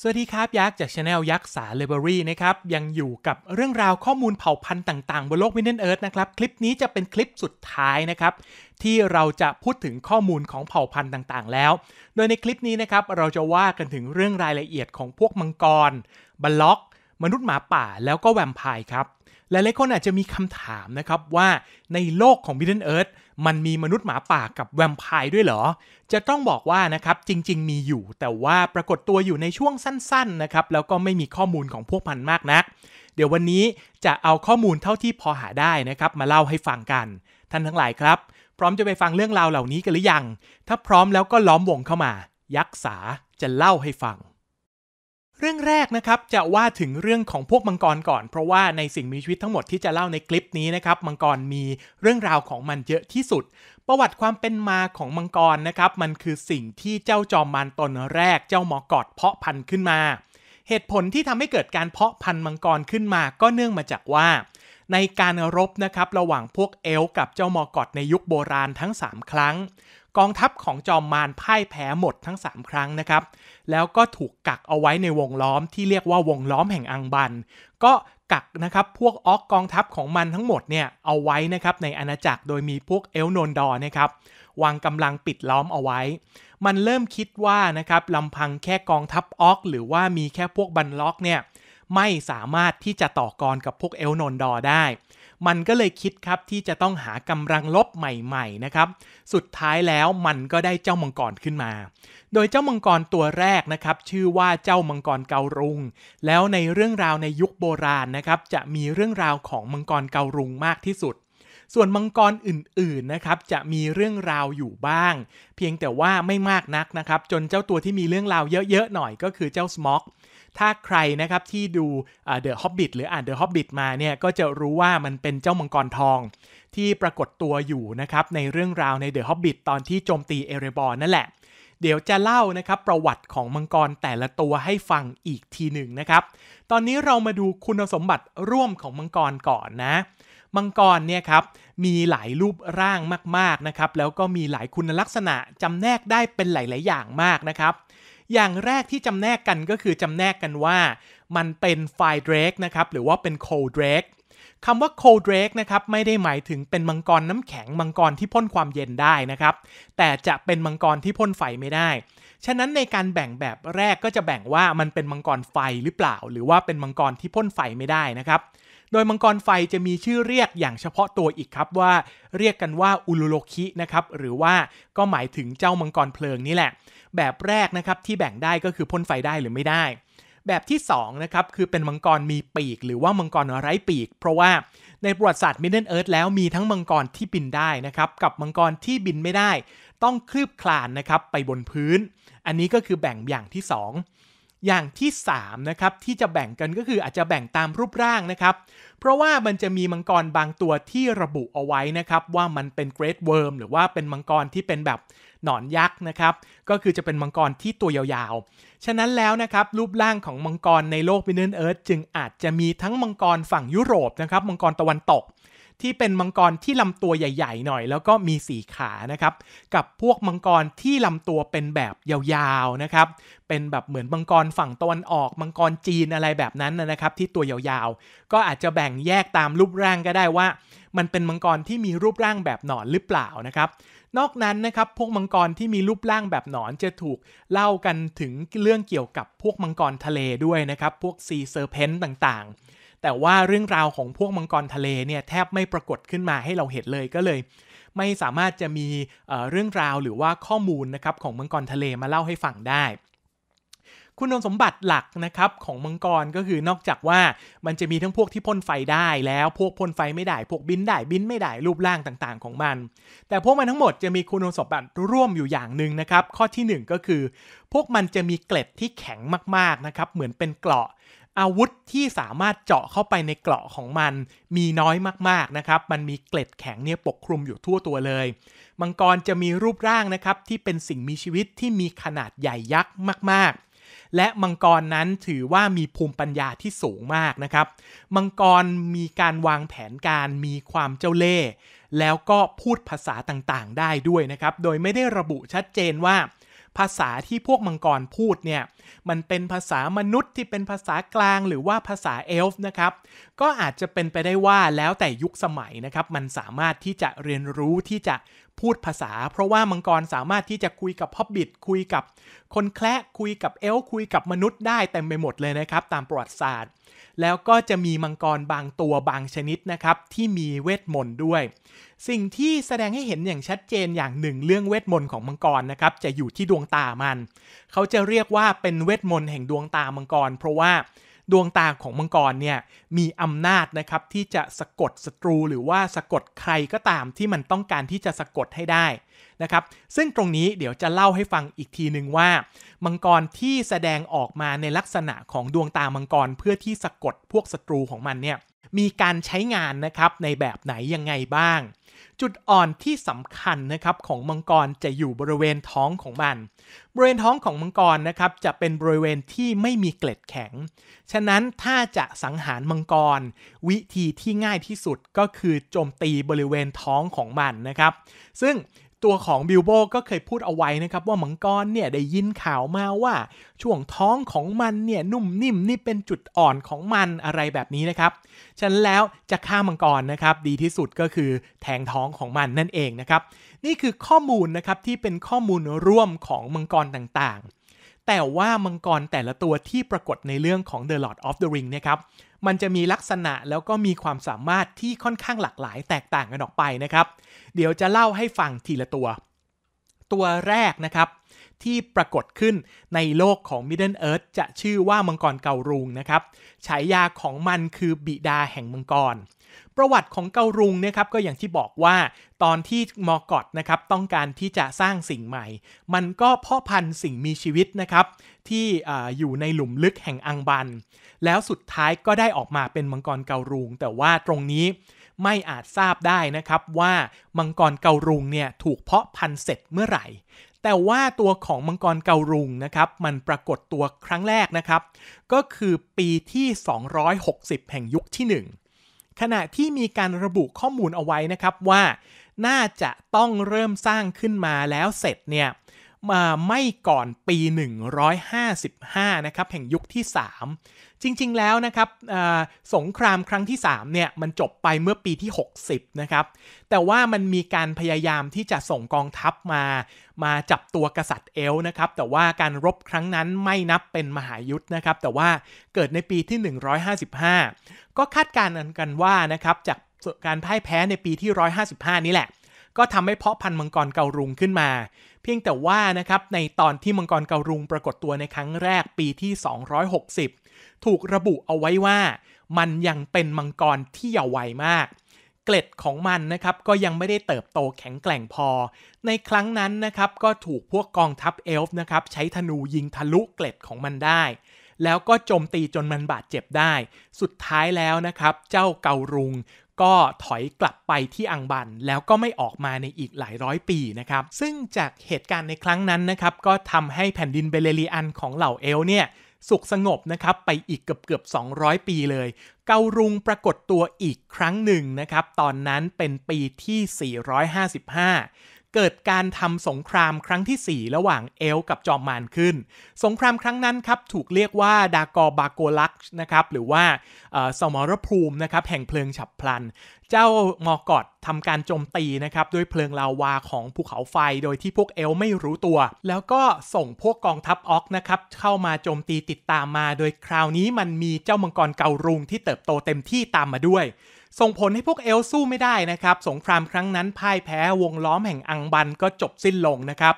สวัสดีครับยักษ์จากช anel ยักษ์สาเลเบอรี่นะครับ ยังอยู่กับเรื่องราวข้อมูลเผ่าพันธุ์ต่างๆบนโลกวินเทนเอิร์ธนะครับ คลิปนี้จะเป็นคลิปสุดท้ายนะครับ ที่เราจะพูดถึงข้อมูลของเผ่าพันธุ์ต่างๆ แล้ว โดยในคลิปนี้นะครับ เราจะว่ากันถึงเรื่องรายละเอียดของพวกมังกรบล็อก มนุษย์หมาป่าแล้วก็แวมไพร์ครับหลายๆคนอาจจะมีคำถามนะครับว่าในโลกของวินเทนเอิร์ธมันมีมนุษย์หมาป่ากับแวมไพร์ด้วยเหรอ จะต้องบอกว่านะครับจริงๆ มีอยู่แต่ว่าปรากฏตัวอยู่ในช่วงสั้น ๆ นะครับ แล้วก็ไม่มีข้อมูลของพวกมันมากนักเดี๋ยววันนี้จะเอาข้อมูลเท่าที่พอหาได้นะครับ มาเล่าให้ฟังกัน ท่านทั้งหลายครับ พร้อมจะไปฟังเรื่องราวเหล่านี้กันหรือยัง ถ้าพร้อมแล้วก็ล้อมวงเข้ามา ยักษ์สาจะเล่าให้ฟังรื่องแรกนะครับจะว่าถึงเรื่องของพวกมังกรก่อน เพราะว่าในสิ่งมีชีวิตทั้งหมดที่จะเล่าในคลิปนี้นะครับมังกรมีเรื่องราวของมันเยอะที่สุด ประวัติความเป็นมาของมังกรนะครับมันคือสิ่งที่เจ้าจอมมันตนแรกเจ้ามอกอดเพาะพันธุ์ขึ้นมา เหตุผลที่ทำให้เกิดการเพาะพันธุ์มังกรขึ้นมา ก็เนื่องมาจากว่า ในการรบนะครับระหว่างพวกเอลกับเจ้ามอกอดในยุคโบราณทั้ง 3 ครั้งกองทัพของจอมมารพ่ายแพ้หมดทั้ง 3 ครั้งนะครับ แล้วก็ถูกกักเอาไว้ในวงล้อมที่เรียกว่าวงล้อมแห่งอังบัน ก็กักนะครับพวกออกกองทัพของมันทั้งหมดเนี่ยเอาไว้นะครับในอาณาจักรโดยมีพวกเอลโนนดอนะครับวางกำลังปิดล้อมเอาไว้ มันเริ่มคิดว่านะครับลำพังแค่กองทัพออกหรือว่ามีแค่พวกบันล็อกเนี่ยไม่สามารถที่จะต่อกรกับพวกเอลโนนดอได้มันก็เลยคิดครับที่จะต้องหากำลังลบใหม่ๆนะครับสุดท้ายแล้วมันก็ได้เจ้ามังกรขึ้นมา โดยเจ้ามังกรตัวแรกนะครับ ชื่อว่าเจ้ามังกรเการุง แล้วในเรื่องราวในยุคโบราณนะครับจะมีเรื่องราวของมังกรเการุงมากที่สุด ส่วนมังกรอื่นๆนะครับจะมีเรื่องราวอยู่บ้าง เพียงแต่ว่าไม่มากนักนะครับ จนเจ้าตัวที่มีเรื่องราวเยอะๆหน่อยก็คือเจ้าสมอกถ้าใครนะครับที่ดูเดอะฮอบบิทหรืออ่านเดอะฮอบบิทมาเนี่ย ก็จะรู้ว่ามันเป็นเจ้ามังกรทอง ที่ปรากฏตัวอยู่นะครับ ในเรื่องราวในเดอะฮอบบิทตอนที่โจมตีเอเรบอร์นั่นแหละ เดี๋ยวจะเล่านะครับประวัติของมังกรแต่ละตัวให้ฟังอีกทีหนึ่งนะครับตอนนี้เรามาดูคุณสมบัติร่วมของมังกรก่อนนะ มังกรเนี่ยครับมีหลายรูปร่างมาก ๆนะครับ แล้วก็มีหลายคุณลักษณะจำแนกได้เป็นหลายๆอย่างมากนะครับอย่างแรกที่จำแนกกันก็คือจำแนกกันว่า มันเป็นไฟเดรกนะครับ หรือว่าเป็นโคเดรกคำว่าโคเดรกนะครับ ไม่ได้หมายถึงเป็นมังกรน้ำแข็ง มังกรที่พ่นความเย็นได้นะครับ แต่จะเป็นมังกรที่พ่นไฟไม่ได้ฉะนั้นในการแบ่งแบบแรกก็จะแบ่งว่ามันเป็นมังกรไฟหรือเปล่า หรือว่าเป็นมังกรที่พ่นไฟไม่ได้นะครับโดยมังกรไฟจะมีชื่อเรียกอย่างเฉพาะตัวอีกครับว่าเรียกกันว่าอุลุโลคินะครับหรือว่าก็หมายถึงเจ้ามังกรเพลิงนี่แหละ แบบแรกนะครับที่แบ่งได้ก็คือพ่นไฟได้หรือไม่ได้ แบบที่2นะครับคือเป็นมังกรมีปีกหรือว่ามังกรไร้ปีก เพราะว่าในประวัติศาสตร์มิดเดิลเอิร์ธแล้วมีทั้งมังกรที่บินได้นะครับกับมังกรที่บินไม่ได้ ต้องคลืบคลานนะครับไปบนพื้น อันนี้ก็คือแบ่งอย่างที่ 2อย่างที่ 3 นะครับ ที่จะแบ่งกันก็คืออาจจะแบ่งตามรูปร่างนะครับ เพราะว่ามันจะมีมังกรบางตัวที่ระบุเอาไว้นะครับ ว่ามันเป็นเกรดเวิร์มหรือว่าเป็นมังกรที่เป็นแบบหนอนยักษ์นะครับ ก็คือจะเป็นมังกรที่ตัวยาวๆ ฉะนั้นแล้วนะครับรูปร่างของมังกรในโลกวินเนอร์เอิร์ธจึงอาจจะมีทั้งมังกรฝั่งยุโรปนะครับมังกรตะวันตกที่เป็นมังกรที่ลำตัวใหญ่ ๆ หน่อย แล้วก็มีสีขานะครับ กับพวกมังกรที่ลำตัวเป็นแบบยาวๆนะครับ เป็นแบบเหมือนมังกรฝั่งตะวันออกมังกรจีนอะไรแบบนั้นนะครับ ที่ตัวยาวๆ ก็อาจจะแบ่งแยกตามรูปร่างก็ได้ว่า มันเป็นมังกรที่มีรูปร่างแบบหนอนหรือเปล่านะครับ นอกนั้นนะครับพวกมังกรที่มีรูปร่างแบบหนอนจะถูกเล่ากันถึงเรื่องเกี่ยวกับพวกมังกรทะเลด้วยนะครับพวกซีเซอร์เพนต่างๆแต่ว่าเรื่องราวของพวกมังกรทะเลเนี่ยแทบไม่ปรากฏขึ้นมาให้เราเห็นเลยก็เลย ไม่สามารถจะมีเรื่องราวหรือว่าข้อมูลนะครับของมังกรทะเลมาเล่าให้ฟังได้ คุณสมบัติหลักนะครับของมังกรก็คือนอกจากว่ามันจะมีทั้งพวกที่พ่นไฟได้ แล้ว พวกพ่นไฟไม่ได้พวกบินได้บินไม่ได้รูปร่างต่างๆ ของมัน แต่พวกมันทั้งหมดจะมีคุณสมบัติร่วมอยู่อย่างหนึ่งนะครับ ข้อที่ 1 ก็คือพวกมันจะมีเกล็ดที่แข็งมากๆนะครับเหมือนเป็นเกราะอาวุธที่สามารถเจาะเข้าไปในเกราะของมัน มีน้อยมากๆนะครับ มันมีเกล็ดแข็งเนี่ยปกคลุมอยู่ทั่วตัวเลย มังกรจะมีรูปร่างนะครับที่เป็นสิ่งมีชีวิตที่มีขนาดใหญ่ยักษ์มากๆ และมังกรนั้นถือว่ามีภูมิปัญญาที่สูงมากนะครับ มังกรมีการวางแผนการมีความเจ้าเล่ห์แล้วก็พูดภาษาต่างๆได้ด้วยนะครับโดยไม่ได้ระบุชัดเจนว่าภาษาที่พวกมังกรพูดเนี่ย มันเป็นภาษามนุษย์ที่เป็นภาษากลางหรือว่าภาษาเอลฟ์นะครับก็อาจจะเป็นไปได้ว่าแล้วแต่ยุคสมัยนะครับมันสามารถที่จะเรียนรู้ที่จะพูดภาษา เพราะว่ามังกรสามารถที่จะคุยกับฮอบบิทคุยกับคนแคละคุยกับเอล คุยกับมนุษย์ได้เต็มไปหมดเลยนะครับตามประวัติศาสตร์แล้วก็จะมีมังกรบางตัวบางชนิดนะครับที่มีเวทมนต์ด้วย สิ่งที่แสดงให้เห็นอย่างชัดเจนอย่างหนึ่งเรื่องเวทมนต์ของมังกรนะครับจะอยู่ที่ดวงตามัน เขาจะเรียกว่าเป็นเวทมนต์แห่งดวงตามังกร เพราะว่าดวงตาของมังกรเนี่ยมีอำนาจนะครับที่จะสะกดศัตรู หรือว่าสะกดใครก็ตามที่มันต้องการที่จะสะกดให้ได้นะครับซึ่งตรงนี้เดี๋ยวจะเล่าให้ฟังอีกทีหนึ่งว่ามังกรที่แสดงออกมาในลักษณะของดวงตามังกรเพื่อที่สะกดพวกศัตรูของมันเนี่ยมีการใช้งานนะครับในแบบไหนยังไงบ้างจุดอ่อนที่สำคัญนะครับของมังกรจะอยู่บริเวณท้องของมัน บริเวณท้องของมังกรนะครับจะเป็นบริเวณที่ไม่มีเกล็ดแข็ง ฉะนั้นถ้าจะสังหารมังกร วิธีที่ง่ายที่สุดก็คือโจมตีบริเวณท้องของมันนะครับ ซึ่งตัวของบิลโบก็เคยพูดเอาไว้นะครับว่ามังกรเนี่ยได้ยินข่าวมาว่า ช่วงท้องของมันเนี่ยนุ่มนิ่มนี่เป็นจุดอ่อนของมันอะไรแบบนี้นะครับฉะนั้นแล้วจะฆ่ามังกรนะครับดีที่สุดก็คือแทงท้องของมันนั่นเองนะครับนี่คือข้อมูลนะครับที่เป็นข้อมูลร่วมของมังกรต่างๆ แต่ว่ามังกรแต่ละตัวที่ปรากฏในเรื่องของ The Lord of the Ring เนี่ยครับมันจะมีลักษณะแล้วก็มีความสามารถที่ค่อนข้างหลากหลายแตกต่างกันออกไปนะครับ เดี๋ยวจะเล่าให้ฟังทีละตัว ตัวแรกนะครับที่ปรากฏขึ้นในโลกของ Middle Earth จะชื่อว่ามังกรเการุงนะครับ ฉายาของมันคือบิดาแห่งมังกร ประวัติของเการุงนะครับก็อย่างที่บอกว่าตอนที่มอกอดนะครับต้องการที่จะสร้างสิ่งใหม่ มันก็เพาะพันธุ์สิ่งมีชีวิตนะครับที่ออยู่ในหลุมลึกแห่งอังบัน แล้วสุดท้ายก็ได้ออกมาเป็นมังกรเการุง แต่ว่าตรงนี้ไม่อาจทราบได้นะครับว่ามังกรเการุงเนี่ยถูกเพาะพันธุ์เสร็จเมื่อไหร่แต่ว่าตัวของมังกรเการุงนะครับ มันปรากฏตัวครั้งแรกนะครับ ก็คือปีที่ 260 แห่งยุคที่ 1 ขณะที่มีการระบุข้อมูลเอาไว้นะครับว่าน่าจะต้องเริ่มสร้างขึ้นมาแล้วเสร็จเนี่ยมาไม่ก่อนปี 155นะครับ แห่งยุคที่ 3 จริงๆ แล้วนะครับสงครามครั้งที่3เนี่ย มันจบไปเมื่อปีที่ 60นะครับ แต่ว่ามันมีการพยายามที่จะส่งกองทัพมา มาจับตัวกษัตริย์เอลนะครับ แต่ว่าการรบครั้งนั้นไม่นับเป็นมหายุทธนะครับ แต่ว่าเกิดในปีที่ 155 ก็คาดการณ์กันว่านะครับ จากการพ่ายแพ้ในปีที่ 155 นี้แหละก็ทำให้เพาะพันธุ์มังกรเการุงขึ้นมา เพียงแต่ว่านะครับในตอนที่มังกรเการุงปรากฏตัวในครั้งแรกปีที่ 260 ถูกระบุเอาไว้ว่ามันยังเป็นมังกรที่เยาววัยมาก เกล็ดของมันนะครับก็ยังไม่ได้เติบโตแข็งแกร่งพอ ในครั้งนั้นนะครับก็ถูกพวกกองทัพเอลฟ์นะครับใช้ธนูยิงทะลุเกล็ดของมันได้ แล้วก็โจมตีจนมันบาดเจ็บได้ สุดท้ายแล้วนะครับเจ้าเการุงก็ถอยกลับไปที่อังบันแล้วก็ไม่ออกมาในอีกหลายร้อยปีนะครับ ซึ่งจากเหตุการณ์ในครั้งนั้นนะครับ ก็ทำให้แผ่นดินเบเลรีอันของเหล่าเอลเนี่ย สุขสงบนะครับ ไปอีกเกือบเกือบ 200 ปีเลย เการุงปรากฏตัวอีกครั้งหนึ่งนะครับ ตอนนั้นเป็นปีที่ 455เกิดการทำสงครามครั้งที่ 4 ระหว่างเอลกับจอมมารขึ้น สงครามครั้งนั้นครับถูกเรียกว่าดากอบาโกลักนะครับหรือว่าสมรภูมินะครับแห่งเพลิงฉับพลัน เจ้ามอกอดทำการโจมตีนะครับด้วยเพลิงลาวาของภูเขาไฟโดยที่พวกเอลไม่รู้ตัว แล้วก็ส่งพวกกองทัพออกนะครับเข้ามาโจมตีติดตามมา โดยคราวนี้มันมีเจ้ามังกรเการุงที่เติบโตเต็มที่ตามมาด้วยส่งผลให้พวกเอลสู้ไม่ได้นะครับ สงครามครั้งนั้นพ่ายแพ้วงล้อมแห่งอังบันก็จบสิ้นลงนะครับ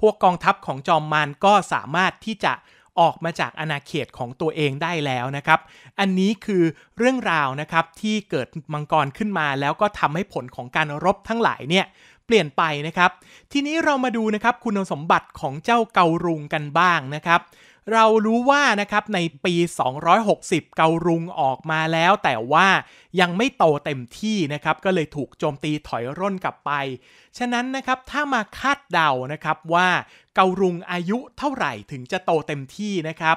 พวกกองทัพของจอมมารก็สามารถที่จะออกมาจากอาณาเขตของตัวเองได้แล้วนะครับ อันนี้คือเรื่องราวนะครับที่เกิดมังกรขึ้นมา แล้วก็ทำให้ผลของการรบทั้งหลายเนี่ยเปลี่ยนไปนะครับ ทีนี้เรามาดูนะครับคุณสมบัติของเจ้าเการุงกันบ้างนะครับเรารู้ว่านะครับในปี 260 เการุงออกมาแล้วแต่ว่ายังไม่โตเต็มที่นะครับก็เลยถูกโจมตีถอยร่นกลับไป ฉะนั้นนะครับถ้ามาคาดเดานะครับว่าเการุงอายุเท่าไหร่ถึงจะโตเต็มที่นะครับ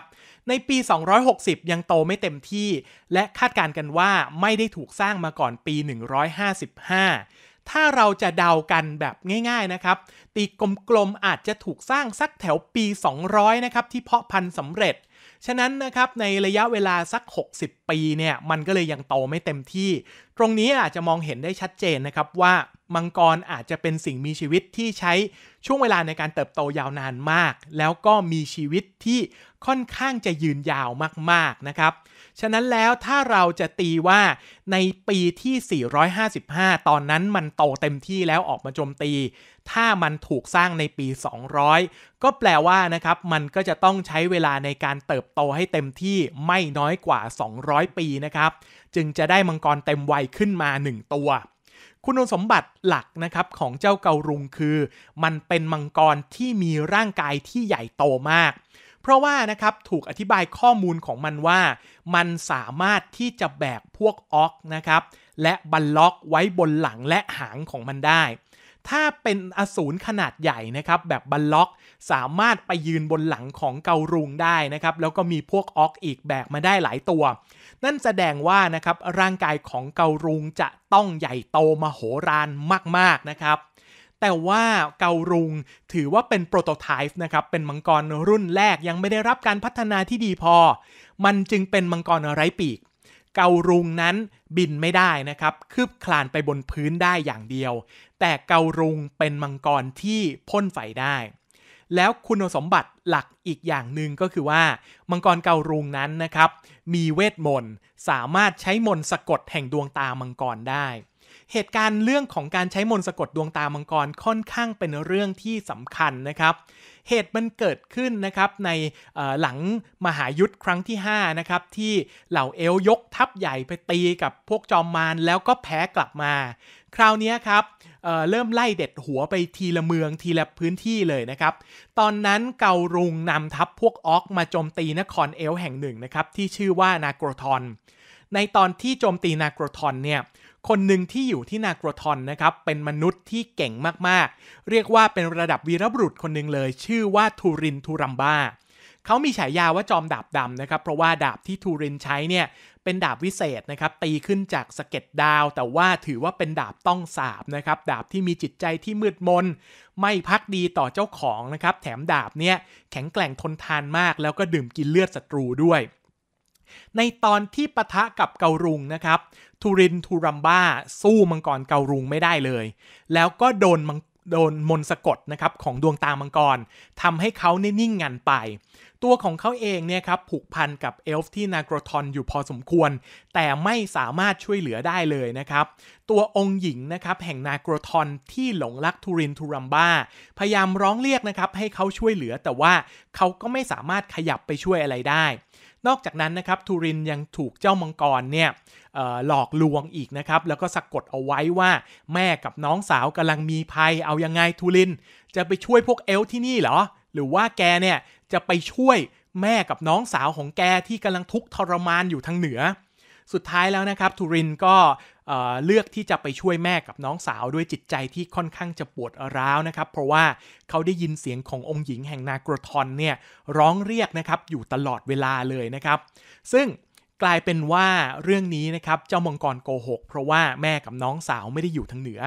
ในปี 260 ยังโตไม่เต็มที่ และคาดการกันว่าไม่ได้ถูกสร้างมาก่อนปี 155ถ้าเราจะเดากันแบบง่าย ๆ นะครับ ตีกลมๆอาจจะถูกสร้างสักแถวปี 200 นะครับที่เพาะพันธุ์สำเร็จ ฉะนั้นนะครับในระยะเวลาสัก 60 ปีเนี่ยมันก็เลยยังโตไม่เต็มที่ ตรงนี้อาจจะมองเห็นได้ชัดเจนนะครับว่ามังกรอาจจะเป็นสิ่งมีชีวิตที่ใช้ช่วงเวลาในการเติบโตยาวนานมาก แล้วก็มีชีวิตที่ค่อนข้างจะยืนยาวมากๆนะครับฉะนั้นแล้วถ้าเราจะตีว่า ในปีที่ 455 ตอนนั้นมันโตเต็มที่แล้วออกมาโจมตี ถ้ามันถูกสร้างในปี 200 ก็แปลว่านะครับมันก็จะต้องใช้เวลาในการเติบโตให้เต็มที่ไม่น้อยกว่า 200 ปีนะครับจึงจะได้มังกรเต็ม วัยขึ้นมา 1 ตัว คุณสมบัติหลักนะครับของเจ้าเการุงคือ มันเป็นมังกรที่มีร่างกายที่ใหญ่โตมากเพราะว่านะครับถูกอธิบายข้อมูลของมันว่า มันสามารถที่จะแบกพวกอ็อกนะครับและบัลล็อกไว้บนหลังและหางของมันได้ ถ้าเป็นอสูรขนาดใหญ่นะครับแบบบัลล็อกสามารถไปยืนบนหลังของเการุงได้นะครับแล้วก็มีพวกออกอีกแบกมาได้หลายตัว นั่นแสดงว่านะครับร่างกายของเการุงจะต้องใหญ่โตมโหฬารมากๆนะครับแต่ว่าเการุงถือว่าเป็นโปรโตไทป์นะครับ เป็นมังกรรุ่นแรกยังไม่ได้รับการพัฒนาที่ดีพอ มันจึงเป็นมังกรไร้ปีก เการุงนั้นบินไม่ได้นะครับ คืบคลานไปบนพื้นได้อย่างเดียว แต่เการุงเป็นมังกรที่พ่นไฟได้ แล้วคุณสมบัติหลักอีกอย่างหนึ่งก็คือว่า มังกรเการุงนั้น นะครับ มีเวทมนต์สามารถใช้มนต์สะกดแห่งดวงตามังกรได้เหตุการณ์เรื่องของการใช้มนต์สะกดดวงตามังกรค่อนข้างเป็นเรื่องที่สำคัญนะครับ เหตุมันเกิดขึ้นนะครับในหลังมหายุทธครั้งที่5นะครับที่เหล่าเอลยกทัพใหญ่ไปตีกับพวกจอมมารแล้วก็แพ้กลับมา คราวนี้ครับเเริ่มไล่เด็ดหัวไปทีละเมืองทีละพื้นที่เลยนะครับ ตอนนั้นเการุงนำทัพพวกออกมาโจมตีนครเอลแห่งหนึ่งนะครับที่ชื่อว่านาโกรทอนในตอนที่โจมตีนาโกรทอนเนี่ยคนหนึ่งที่อยู่ที่นากรทอนนะครับเป็นมนุษย์ที่เก่งมากๆ เรียกว่าเป็นระดับวีรบุรุษคนหนึ่งเลย ชื่อว่าทูรินทูรัมบ้าเขามีฉายาว่าจอมดาบดำนะครับ เพราะว่าดาบที่ทูรินใช้เนี่ยเป็นดาบวิเศษนะครับตีขึ้นจากสะเก็ดดาว แต่ว่าถือว่าเป็นดาบต้องสาบนะครับ ดาบที่มีจิตใจที่มืดมน ไม่พักดีต่อเจ้าของนะครับ แถมดาบเนี่ยแข็งแกร่งทนทานมาก แล้วก็ดื่มกินเลือดศัตรูด้วย ในตอนที่ปะทะกับเการุงนะครับทูรินทูรัมบ้าสู้มังกรเการุงไม่ได้เลย แล้วก็โดนมังโดนมนสะกดนะครับของดวงตามังกรทำให้เขานิ่งงันไป ตัวของเขาเองเนี่ยครับผูกพันกับเอลฟ์ที่นากรทอนอยู่พอสมควร แต่ไม่สามารถช่วยเหลือได้เลยนะครับ ตัวองค์หญิงนะครับแห่งนากรทอนที่หลงรักทูรินทูรัมบ้าพยายามร้องเรียกนะครับให้เขาช่วยเหลือ แต่ว่าเขาก็ไม่สามารถขยับไปช่วยอะไรได้นอกจากนั้นนะครับทูรินยังถูกเจ้ามังกรเนี่ยหลอกลวงอีกนะครับแล้วก็สะกดเอาไว้ว่าแม่กับน้องสาวกำลังมีภัยเอายังไงทูริน จะไปช่วยพวกเอลที่นี่เหรอหรือว่าแกเนี่ยจะไปช่วยแม่กับน้องสาวของแกที่กำลังทุกข์ทรมานอยู่ทางเหนือสุดท้ายแล้วนะครับทูรินก็เลือกที่จะไปช่วยแม่กับน้องสาวด้วยจิตใจที่ค่อนข้างจะปวดร้าวนะครับเพราะว่าเขาได้ยินเสียงขององค์หญิงแห่งนากรทอนเนี่ยร้องเรียกนะครับอยู่ตลอดเวลาเลยนะครับซึ่งกลายเป็นว่าเรื่องนี้นะครับเจ้ามังกรโกหกเพราะว่าแม่กับน้องสาวไม่ได้อยู่ทางเหนือ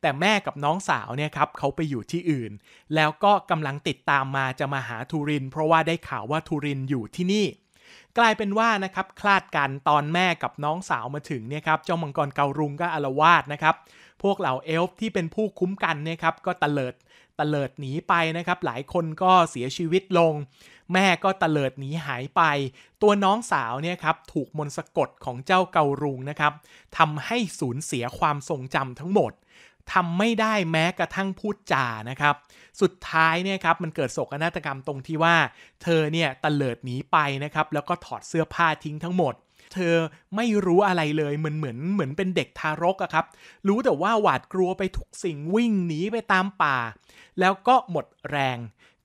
แต่แม่กับน้องสาวเนี่ยครับเขาไปอยู่ที่อื่น แล้วก็กำลังติดตามมาจะมาหาทูริน เพราะว่าได้ข่าวว่าทูรินอยู่ที่นี่กลายเป็นว่านะครับคลาดกันตอนแม่กับน้องสาวมาถึงเนี่ยครับเจ้ามังกรเการุงก็อารวาสนะครับ พวกเหล่าเอลฟ์ที่เป็นผู้คุ้มกันเนี่ยครับก็ตะเลิดตะเลิดหนีไปนะครับหลายคนก็เสียชีวิตลง แม่ก็ตะเลิดหนีหายไป ตัวน้องสาวเนี่ยครับถูกมนต์สะกดของเจ้าเการุงนะครับทำให้สูญเสียความทรงจำทั้งหมดทำไม่ได้แม้กระทั่งพูดจานะครับ สุดท้ายเนี่ยครับมันเกิดโศกนาฏกรรมตรงที่ว่า เธอเนี่ยตะเลิดหนีไปนะครับ แล้วก็ถอดเสื้อผ้าทิ้งทั้งหมด เธอไม่รู้อะไรเลยเหมือนเหมือนเหมือนเป็นเด็กทารกอะครับ รู้แต่ว่าหวาดกลัวไป ทุกสิ่งวิ่งหนี ไปตามป่า แล้วก็หมดแรง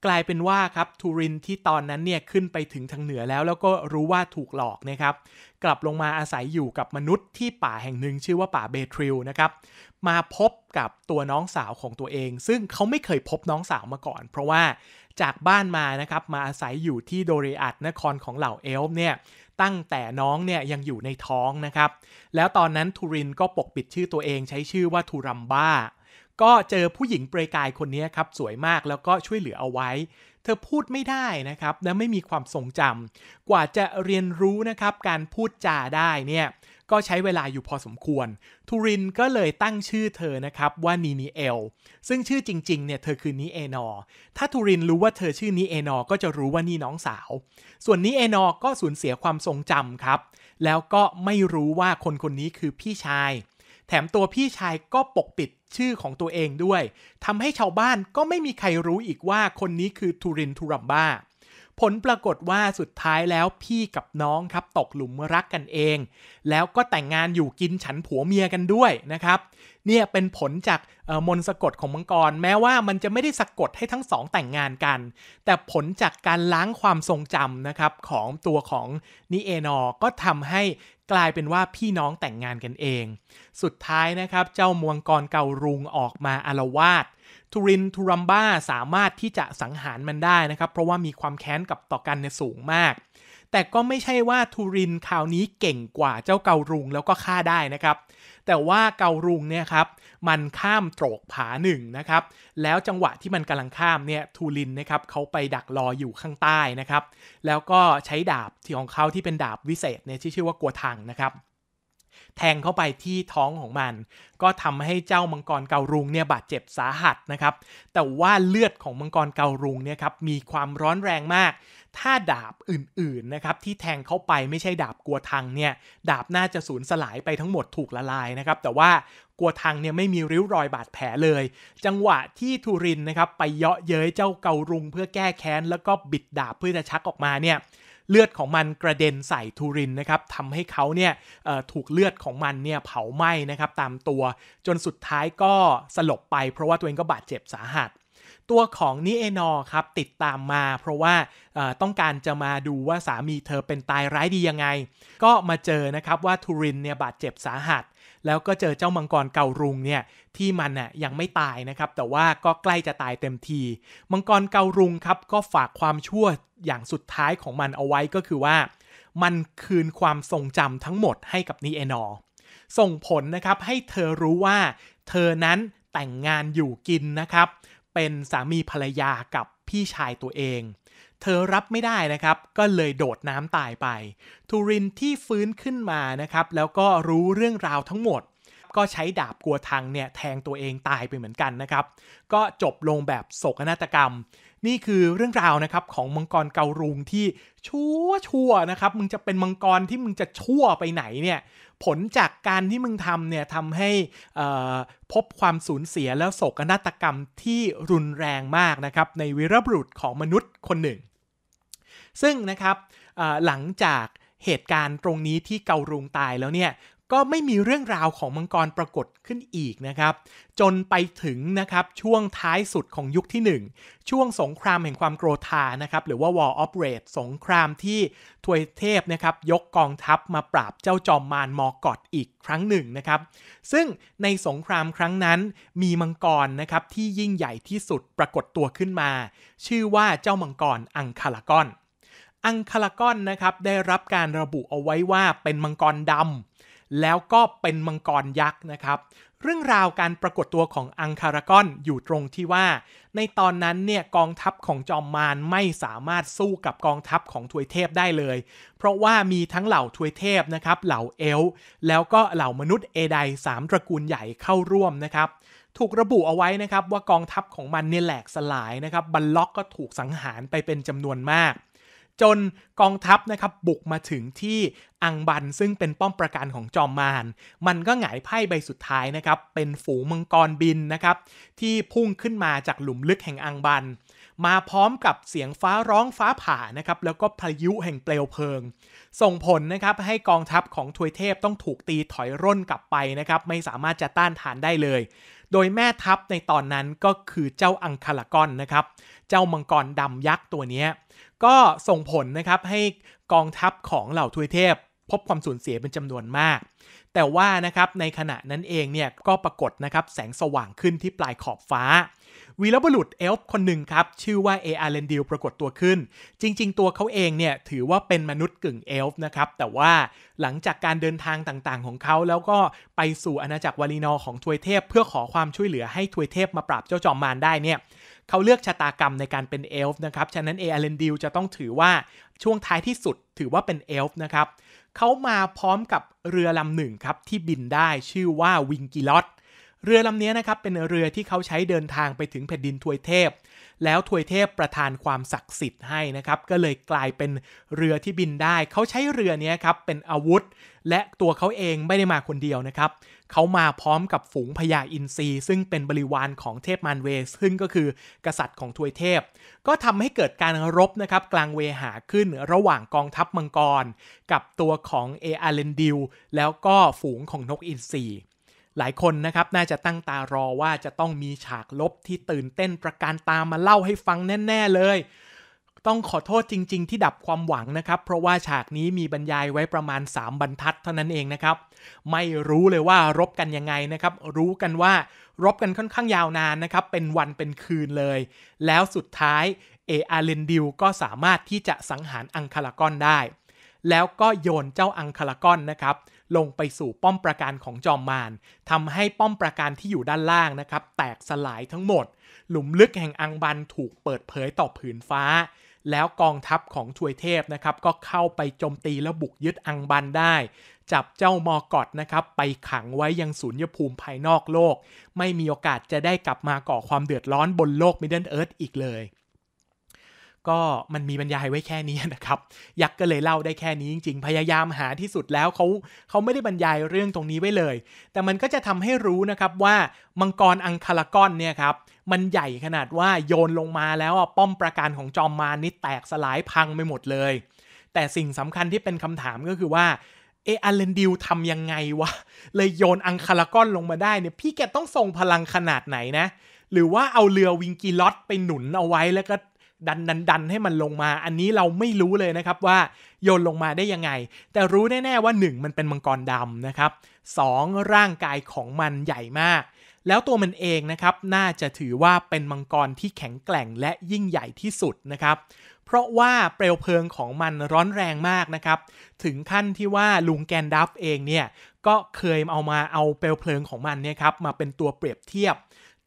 กลายเป็นว่าครับทูรินที่ตอนนั้นเนี่ยขึ้นไปถึงทางเหนือแล้ว แล้วก็รู้ว่าถูกหลอกนะครับกลับลงมาอาศัยอยู่กับมนุษย์ที่ป่าแห่งหนึ่งชื่อว่าป่าเบทริลนะครับมาพบกับตัวน้องสาวของตัวเอง ซึ่งเขาไม่เคยพบน้องสาวมาก่อน เพราะว่าจากบ้านมานะครับมาอาศัยอยู่ที่โดเรอัตนครของเหล่าเอลฟ์เนี่ยตั้งแต่น้องเนี่ยยังอยู่ในท้องนะครับ แล้วตอนนั้นทูรินก็ปกปิดชื่อตัวเอง ใช้ชื่อว่าทูรัมบ้าก็เจอผู้หญิงเปรยกายคนนี้ครับสวยมากแล้วก็ช่วยเหลือเอาไว้ เธอพูดไม่ได้นะครับ และไม่มีความทรงจำกว่าจะเรียนรู้นะครับการพูดจาได้เนี่ยก็ใช้เวลาอยู่พอสมควร ทูรินก็เลยตั้งชื่อเธอนะครับ ว่า นีนีเอล ซึ่งชื่อจริง ๆ เนี่ยเธอคือนีเอนอ ถ้าทูรินรู้ว่าเธอชื่อนีเอนอ ก็จะรู้ว่านี่น้องสาว ส่วนนีเอนอ ก็สูญเสียความทรงจำครับ แล้วก็ไม่รู้ว่าคนคนนี้คือพี่ชาย แถมตัวพี่ชายก็ปกปิดชื่อของตัวเองด้วย ทำให้ชาวบ้านก็ไม่มีใครรู้อีกว่าคนนี้คือทูรินทูรัมบ้าผลปรากฏว่าสุดท้ายแล้วพี่กับน้องครับตกหลุมรักกันเอง แล้วก็แต่งงานอยู่กินฉันผัวเมียกันด้วยนะครับ เนี่ยเป็นผลจากมนสะกดของมังกร แม้ว่ามันจะไม่ได้สะกดให้ทั้งสองแต่งงานกัน แต่ผลจากการล้างความทรงจำนะครับของตัวของนิเอนอก็ทำให้กลายเป็นว่าพี่น้องแต่งงานกันเอง สุดท้ายนะครับเจ้ามังกรเการุงออกมาอารวาสทูรินทูรัมบ้าสามารถที่จะสังหารมันได้นะครับ เพราะว่ามีความแค้นกับต่อกันเนี่ยสูงมาก แต่ก็ไม่ใช่ว่าทูรินคราวนี้เก่งกว่าเจ้าเการุงแล้วก็ฆ่าได้นะครับ แต่ว่าเการุงเนี่ยครับมันข้ามโตรกผาหนึ่งนะครับ แล้วจังหวะที่มันกำลังข้ามเนี่ยทูรินนะครับเขาไปดักรออยู่ข้างใต้นะครับ แล้วก็ใช้ดาบที่ของเขาที่เป็นดาบวิเศษเนี่ยที่ชื่อว่ากัวทังนะครับแทงเข้าไปที่ท้องของมัน ก็ทำให้เจ้ามังกรเการุงเนี่ยบาดเจ็บสาหัสนะครับ แต่ว่าเลือดของมังกรเการุงเนี่ยครับมีความร้อนแรงมาก ถ้าดาบอื่นๆนะครับที่แทงเข้าไปไม่ใช่ดาบกัวทังเนี่ยดาบน่าจะสูญสลายไปทั้งหมดถูกละลายนะครับ แต่ว่ากัวทังเนี่ยไม่มีริ้วรอยบาดแผลเลย จังหวะที่ทูรินนะครับไปเยาะเย้ยเจ้าเการุง เพื่อแก้แค้นแล้วก็บิดดาบเพื่อจะชักออกมาเนี่ยเลือดของมันกระเด็นใส่ทูรินนะครับทำให้เขาเนี่ยถูกเลือดของมันเนี่ยเผาไหม้นะครับตามตัวจนสุดท้ายก็สลบไป เพราะว่าตัวเองก็บาดเจ็บสาหัสตัวของนิเอนอครับติดตามมาเพราะว่าต้องการจะมาดูว่าสามีเธอเป็นตายร้ายดียังไง ก็มาเจอนะครับว่าทูรินเนี่ยบาดเจ็บสาหัสแล้วก็เจอเจ้ามังกรเก่ารุงเนี่ยที่มันน่ะยังไม่ตายนะครับแต่ว่าก็ใกล้จะตายเต็มทีมังกรเก่ารุงครับก็ฝากความชั่วอย่างสุดท้ายของมันเอาไว้ก็คือว่า มันคืนความทรงจำทั้งหมดให้กับนีเอนอส่งผลนะครับให้เธอรู้ว่าเธอนั้นแต่งงานอยู่กินนะครับ เป็นสามีภรรยากับพี่ชายตัวเองเธอรับไม่ได้นะครับ ก็เลยโดดน้ำตายไปทูรินที่ฟื้นขึ้นมานะครับแล้วก็รู้เรื่องราวทั้งหมด ก็ใช้ดาบกัวทังเนี่ยแทงตัวเองตายไปเหมือนกันนะครับ ก็จบลงแบบโศกนาฏกรรม นี่คือเรื่องราวนะครับของมังกรเการุงที่ชั่วชั่วนะครับมึงจะเป็นมังกรที่มึงจะชั่วไปไหนเนี่ยผลจากการที่มึงทำเนี่ยทำให้พบความสูญเสียแล้วโศกนาฏกรรมที่รุนแรงมากนะครับในวิรบุรุษของมนุษย์คนหนึ่งซึ่งนะครับหลังจากเหตุการณ์ตรงนี้ที่เการุงตายแล้วเนี่ยก็ไม่มีเรื่องราวของมังกรปรากฏขึ้นอีกนะครับจนไปถึงนะครับช่วงท้ายสุดของยุคที่ 1 ช่วงสงครามแห่งความโกรธานะครับหรือว่า War of r e d สงครามที่ทวยเทพนะครับยกกองทัพมาปราบเจ้าจอมมารมอกอดอีกครั้งหนึ่งนะครับ ซึ่งในสงครามครั้งนั้นมีมังกรนะครับที่ยิ่งใหญ่ที่สุดปรากฏตัวขึ้นมา ชื่อว่าเจ้ามังกรอังคารากอนอังคารากอนนะครับได้รับการระบุเอาไว้ว่าเป็นมังกรดำแล้วก็เป็นมังกรยักษ์นะครับเรื่องราวการปรากฏตัวของอังคารากอนอยู่ตรงที่ว่า ในตอนนั้นเนี่ยกองทัพของจอมมารไม่สามารถสู้กับกองทัพของทวยเทพได้เลย เพราะว่ามีทั้งเหล่าทวยเทพนะครับเหล่าเอลแล้วก็เหล่ามนุษย์เอไดสามตระกูลใหญ่เข้าร่วมนะครับถูกระบุเอาไว้นะครับว่ากองทัพของมันเนี่ยแหลกสลายนะครับบัลล็อกก็ถูกสังหารไปเป็นจำนวนมากจนกองทัพนะครับบุกมาถึงที่อังบันซึ่งเป็นป้อมประการของจอมมาร มันก็หงายไพ่ใบสุดท้ายนะครับเป็นฝูงมังกรบินนะครับ ที่พุ่งขึ้นมาจากหลุมลึกแห่งอังบัน มาพร้อมกับเสียงฟ้าร้องฟ้าผ่านะครับแล้วก็พายุแห่งเปลวเพลิง ส่งผลนะครับให้กองทัพของทวยเทพต้องถูกตีถอยร่นกลับไปนะครับไม่สามารถจะต้านทานได้เลย โดยแม่ทัพในตอนนั้นก็คือเจ้าอังคารกอนนะครับเจ้ามังกรดำยักษ์ตัวนี้ก็ส่งผลนะครับให้กองทัพของเหล่าทวยเทพพบความสูญเสียเป็นจำนวนมาก แต่ว่านะครับในขณะนั้นเองเนี่ยก็ปรากฏนะครับแสงสว่างขึ้นที่ปลายขอบฟ้า วีรบุรุษเอลฟ์คนหนึ่งครับชื่อว่าเออาร์เรนดิลปรากฏตัวขึ้น จริงๆ ตัวเขาเองเนี่ยถือว่าเป็นมนุษย์กึ่งเอลฟ์นะครับ แต่ว่าหลังจากการเดินทางต่างๆ ของเขาแล้วก็ไปสู่อาณาจักรวาลีนอของทวยเทพ เพื่อขอความช่วยเหลือให้ทวยเทพมาปราบเจ้าจอมมารได้เนี่ยเขาเลือกชะตากรรมในการเป็นเอลฟ์นะครับ ฉะนั้นเออาเลนดิลจะต้องถือว่าช่วงท้ายที่สุดถือว่าเป็นเอลฟ์นะครับ เขามาพร้อมกับเรือลำหนึ่งครับที่บินได้ชื่อว่าวิงกิลอตเรือลำนี้นะครับเป็นเรือที่เขาใช้เดินทางไปถึงแผ่นดินทวยเทพ แล้วทวยเทพประทานความศักดิ์สิทธิ์ให้นะครับก็เลยกลายเป็นเรือที่บินได้ เขาใช้เรือนี้ครับเป็นอาวุธ และตัวเขาเองไม่ได้มาคนเดียวนะครับเขามาพร้อมกับฝูงพญาอินทรีซึ่งเป็นบริวารของเทพมารเว ซึ่งก็คือกษัตริย์ของทวยเทพ ก็ทำให้เกิดการรบนะครับกลางเวหาขึ้นระหว่างกองทัพมังกร กับตัวของเออาร์เรนดิลแล้วก็ฝูงของนกอินทรีหลายคนนะครับน่าจะตั้งตารอว่าจะต้องมีฉากลบที่ตื่นเต้นประการตามมาเล่าให้ฟังแน่ ๆ เลยต้องขอโทษจริงๆ ที่ดับความหวังนะครับ เพราะว่าฉากนี้มีบรรยายไว้ประมาณ 3 บรรทัดเท่านั้นเองนะครับ ไม่รู้เลยว่ารบกันยังไงนะครับ รู้กันว่ารบกันค่อนข้างยาวนานนะครับ เป็นวันเป็นคืนเลย แล้วสุดท้ายเออาเลนดิวก็สามารถที่จะสังหารอังคารกอนได้ แล้วก็โยนเจ้าอังคารกอนนะครับลงไปสู่ป้อมประการของจอมมารทำให้ป้อมประการที่อยู่ด้านล่างนะครับแตกสลายทั้งหมด หลุมลึกแห่งอังบันถูกเปิดเผยต่อผืนฟ้าแล้วกองทัพของทวยเทพนะครับก็เข้าไปโจมตีและบุกยึดอังบันได้ จับเจ้ามอกอดนะครับไปขังไว้ยังศูนยภูมิภายนอกโลก ไม่มีโอกาสจะได้กลับมาก่อความเดือดร้อนบนโลกมิดเดิลเอิร์ธอีกเลยก็มันมีบรรยายไว้แค่นี้นะครับยักษ์ก็เลยเล่าได้แค่นี้จริงๆพยายามหาที่สุดแล้วเขาเขาไม่ได้บรรยายเรื่องตรงนี้ไว้เลย แต่มันก็จะทำให้รู้นะครับว่ามังกรอังคารากอนเนี่ยครับมันใหญ่ขนาดว่าโยนลงมาแล้วป้อมประการของจอมมารนี่แตกสลายพังไปหมดเลย แต่สิ่งสำคัญที่เป็นคำถามก็คือว่าเออเลนดิวทำยังไงวะเลยโยนอังคารากอนลงมาได้เนี่ยพี่แกต้องทรงพลังขนาดไหนนะหรือว่าเอาเรือวิงกีลอตไปหนุนเอาไว้แล้วก็ดัน ดันดันให้มันลงมา อันนี้เราไม่รู้เลยนะครับว่าโยนลงมาได้ยังไง แต่รู้แน่ ๆ ว่า 1 มันเป็นมังกรดำนะครับ2ร่างกายของมันใหญ่มาก แล้วตัวมันเองนะครับน่าจะถือว่าเป็นมังกรที่แข็งแกร่งและยิ่งใหญ่ที่สุดนะครับ เพราะว่าเปลวเพลิงของมันร้อนแรงมากนะครับ ถึงขั้นที่ว่าลุงแกนดัฟเองเนี่ยก็เคยเอามาเอาเปลวเพลิงของมันเนี่ยครับมาเป็นตัวเปรียบเทียบ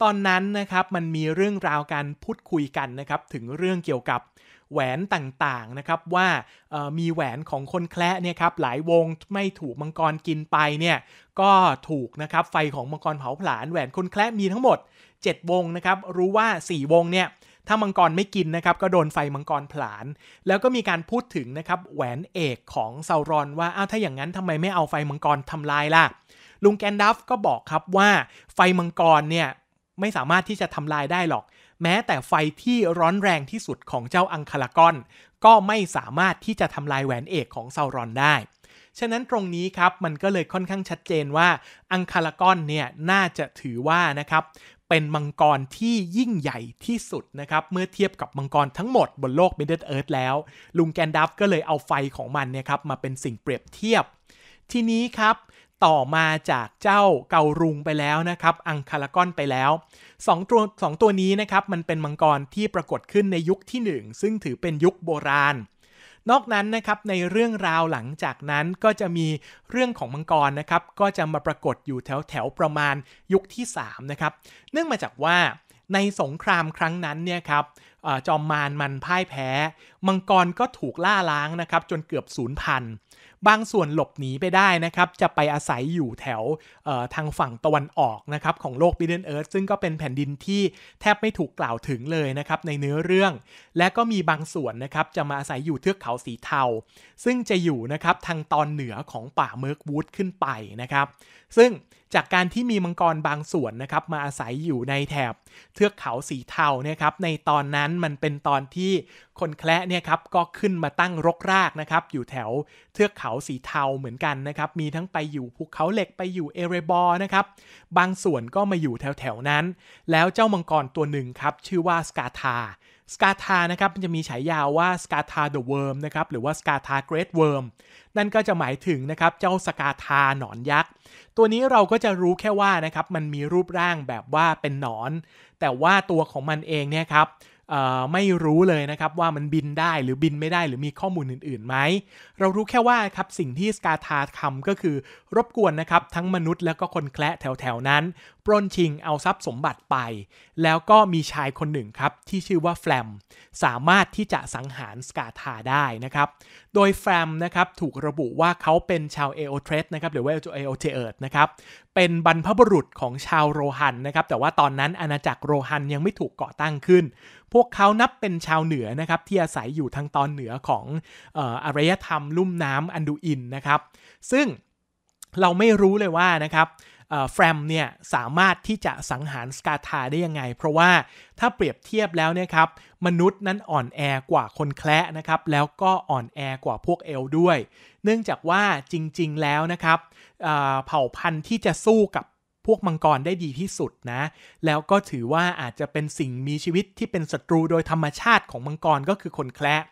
ตอนนั้นนะครับมันมีเรื่องราวการพูดคุยกันนะครับ ถึงเรื่องเกี่ยวกับแหวนต่างๆนะครับ ว่ามีแหวนของคนแคละเนี่ยครับหลายวงไม่ถูกมังกรกินไปเนี่ยก็ถูกนะครับ ไฟของมังกรเผาผลาญแหวนคนแคละมีทั้งหมด 7 วงนะครับรู้ว่า 4 วงเนี่ยถ้ามังกรไม่กินนะครับ ก็โดนไฟมังกรผลาญแล้วก็มีการพูดถึงนะครับแหวนเอกของซารอนว่าอ้าวถ้าอย่างนั้นทำไมไม่เอาไฟมังกรทำลายล่ะลุงแกนดัฟก็บอกครับว่าไฟมังกรเนี่ยไม่สามารถที่จะทำลายได้หรอก แม้แต่ไฟที่ร้อนแรงที่สุดของเจ้าอังคารกอนก็ไม่สามารถที่จะทำลายแหวนเอกของซารอนได้ ฉะนั้นตรงนี้ครับ มันก็เลยค่อนข้างชัดเจนว่าอังคารกกอนเนี่ยน่าจะถือว่านะครับ เป็นมังกรที่ยิ่งใหญ่ที่สุดนะครับเมื่อเทียบกับมังกรทั้งหมดบนโลกเมดเดิลเอิร์ธแล้ว ลุงแกนดัฟก็เลยเอาไฟของมันเนี่ยครับมาเป็นสิ่งเปรียบเทียบ ทีนี้ครับต่อมาจากเจ้าเการุงไปแล้วนะครับ อังคารากอนไปแล้ว 2 ตัว2ตัวนี้นะครับมันเป็นมังกรที่ปรากฏขึ้นในยุคที่ 1 ซึ่งถือเป็นยุคโบราณ นอกนั้นนะครับในเรื่องราวหลังจากนั้นก็จะมีเรื่องของมังกรนะครับก็จะมาปรากฏอยู่แถวแถวประมาณยุคที่3นะครับเนื่องมาจากว่าในสงครามครั้งนั้นเนี่ยครับจอมมารมันพ่ายแพ้ มังกรก็ถูกล่าล้างนะครับ จนเกือบศูนย์พันบางส่วนหลบหนีไปได้นะครับ จะไปอาศัยอยู่แถวทางฝั่งตะวันออกนะครับของโลก m ิเ d นเอิร์ธซึ่งก็เป็นแผ่นดินที่แทบไม่ถูกกล่าวถึงเลยนะครับในเนื้อเรื่อง และก็มีบางส่วนนะครับจะมาอาศัยอยู่เทือกเขาสีเทา ซึ่งจะอยู่นะครับทางตอนเหนือของป่าเมิร์กวูดขึ้นไปนะครับซึ่งจากการที่มีมังกรบางส่วนนะครับมาอาศัยอยู่ในแถบเทือกเขาสีเทาเนี่ยครับในตอนนั้นมันเป็นตอนที่คนแคละเนี่ยครับก็ขึ้นมาตั้งรกรากนะครับอยู่แถวเทือกเขาสีเทาเหมือนกันนะครับ มีทั้งไปอยู่ภูเขาเหล็กไปอยู่เอเรบอร์นะครับ บางส่วนก็มาอยู่แถว ๆ นั้น แล้วเจ้ามังกรตัวหนึ่งครับ ชื่อว่าสกาธาสกาธานะครับ มันจะมีฉายาว่าสกาธาเดอะเวิร์มนะครับ หรือว่าสกาธาเกรทเวิร์ม นั่นก็จะหมายถึงนะครับ เจ้าสกาธาหนอนยักษ์ ตัวนี้เราก็จะรู้แค่ว่านะครับ มันมีรูปร่างแบบว่าเป็นหนอน แต่ว่าตัวของมันเองเนี่ยครับไม่รู้เลยนะครับว่ามันบินได้หรือบินไม่ได้หรือมีข้อมูลอื่นๆไหม เรารู้แค่ว่าครับสิ่งที่สกาธาทำก็คือ รบกวนนะครับทั้งมนุษย์แล้วก็คนแคละแถวๆ นั้นปล้นชิงเอาทรัพย์สมบัติไป แล้วก็มีชายคนหนึ่งครับที่ชื่อว่าแฟลมสามารถที่จะสังหารสกาธาได้นะครับ โดยแฟลมนะครับถูกระบุว่าเขาเป็นชาวเอโอเทรสนะครับหรือว่าเอโอเทเอิร์ดนะครับ เป็นบรรพบุรุษของชาวโรฮันนะครับ แต่ว่าตอนนั้นอาณาจักรโรฮันยังไม่ถูกก่อตั้งขึ้น พวกเขานับเป็นชาวเหนือนะครับ ที่อาศัยอยู่ทางตอนเหนือของอารยธรรม ลุ่มน้ำอันดูอินนะครับ ซึ่งเราไม่รู้เลยว่านะครับแฟรมเนี่ยสามารถที่จะสังหารสกาธาได้ยังไง เพราะว่าถ้าเปรียบเทียบแล้วเนี่ยครับมนุษย์นั้นอ่อนแอกว่าคนแคละนะครับแล้วก็อ่อนแอกว่าพวกเอลด้วยเนื่องจากว่าจริงๆแล้วนะครับเผ่าพันธุ์ที่จะสู้กับพวกมังกรได้ดีที่สุดนะแล้วก็ถือว่าอาจจะเป็นสิ่งมีชีวิตที่เป็นศัตรูโดยธรรมชาติของมังกรก็คือคนแคละ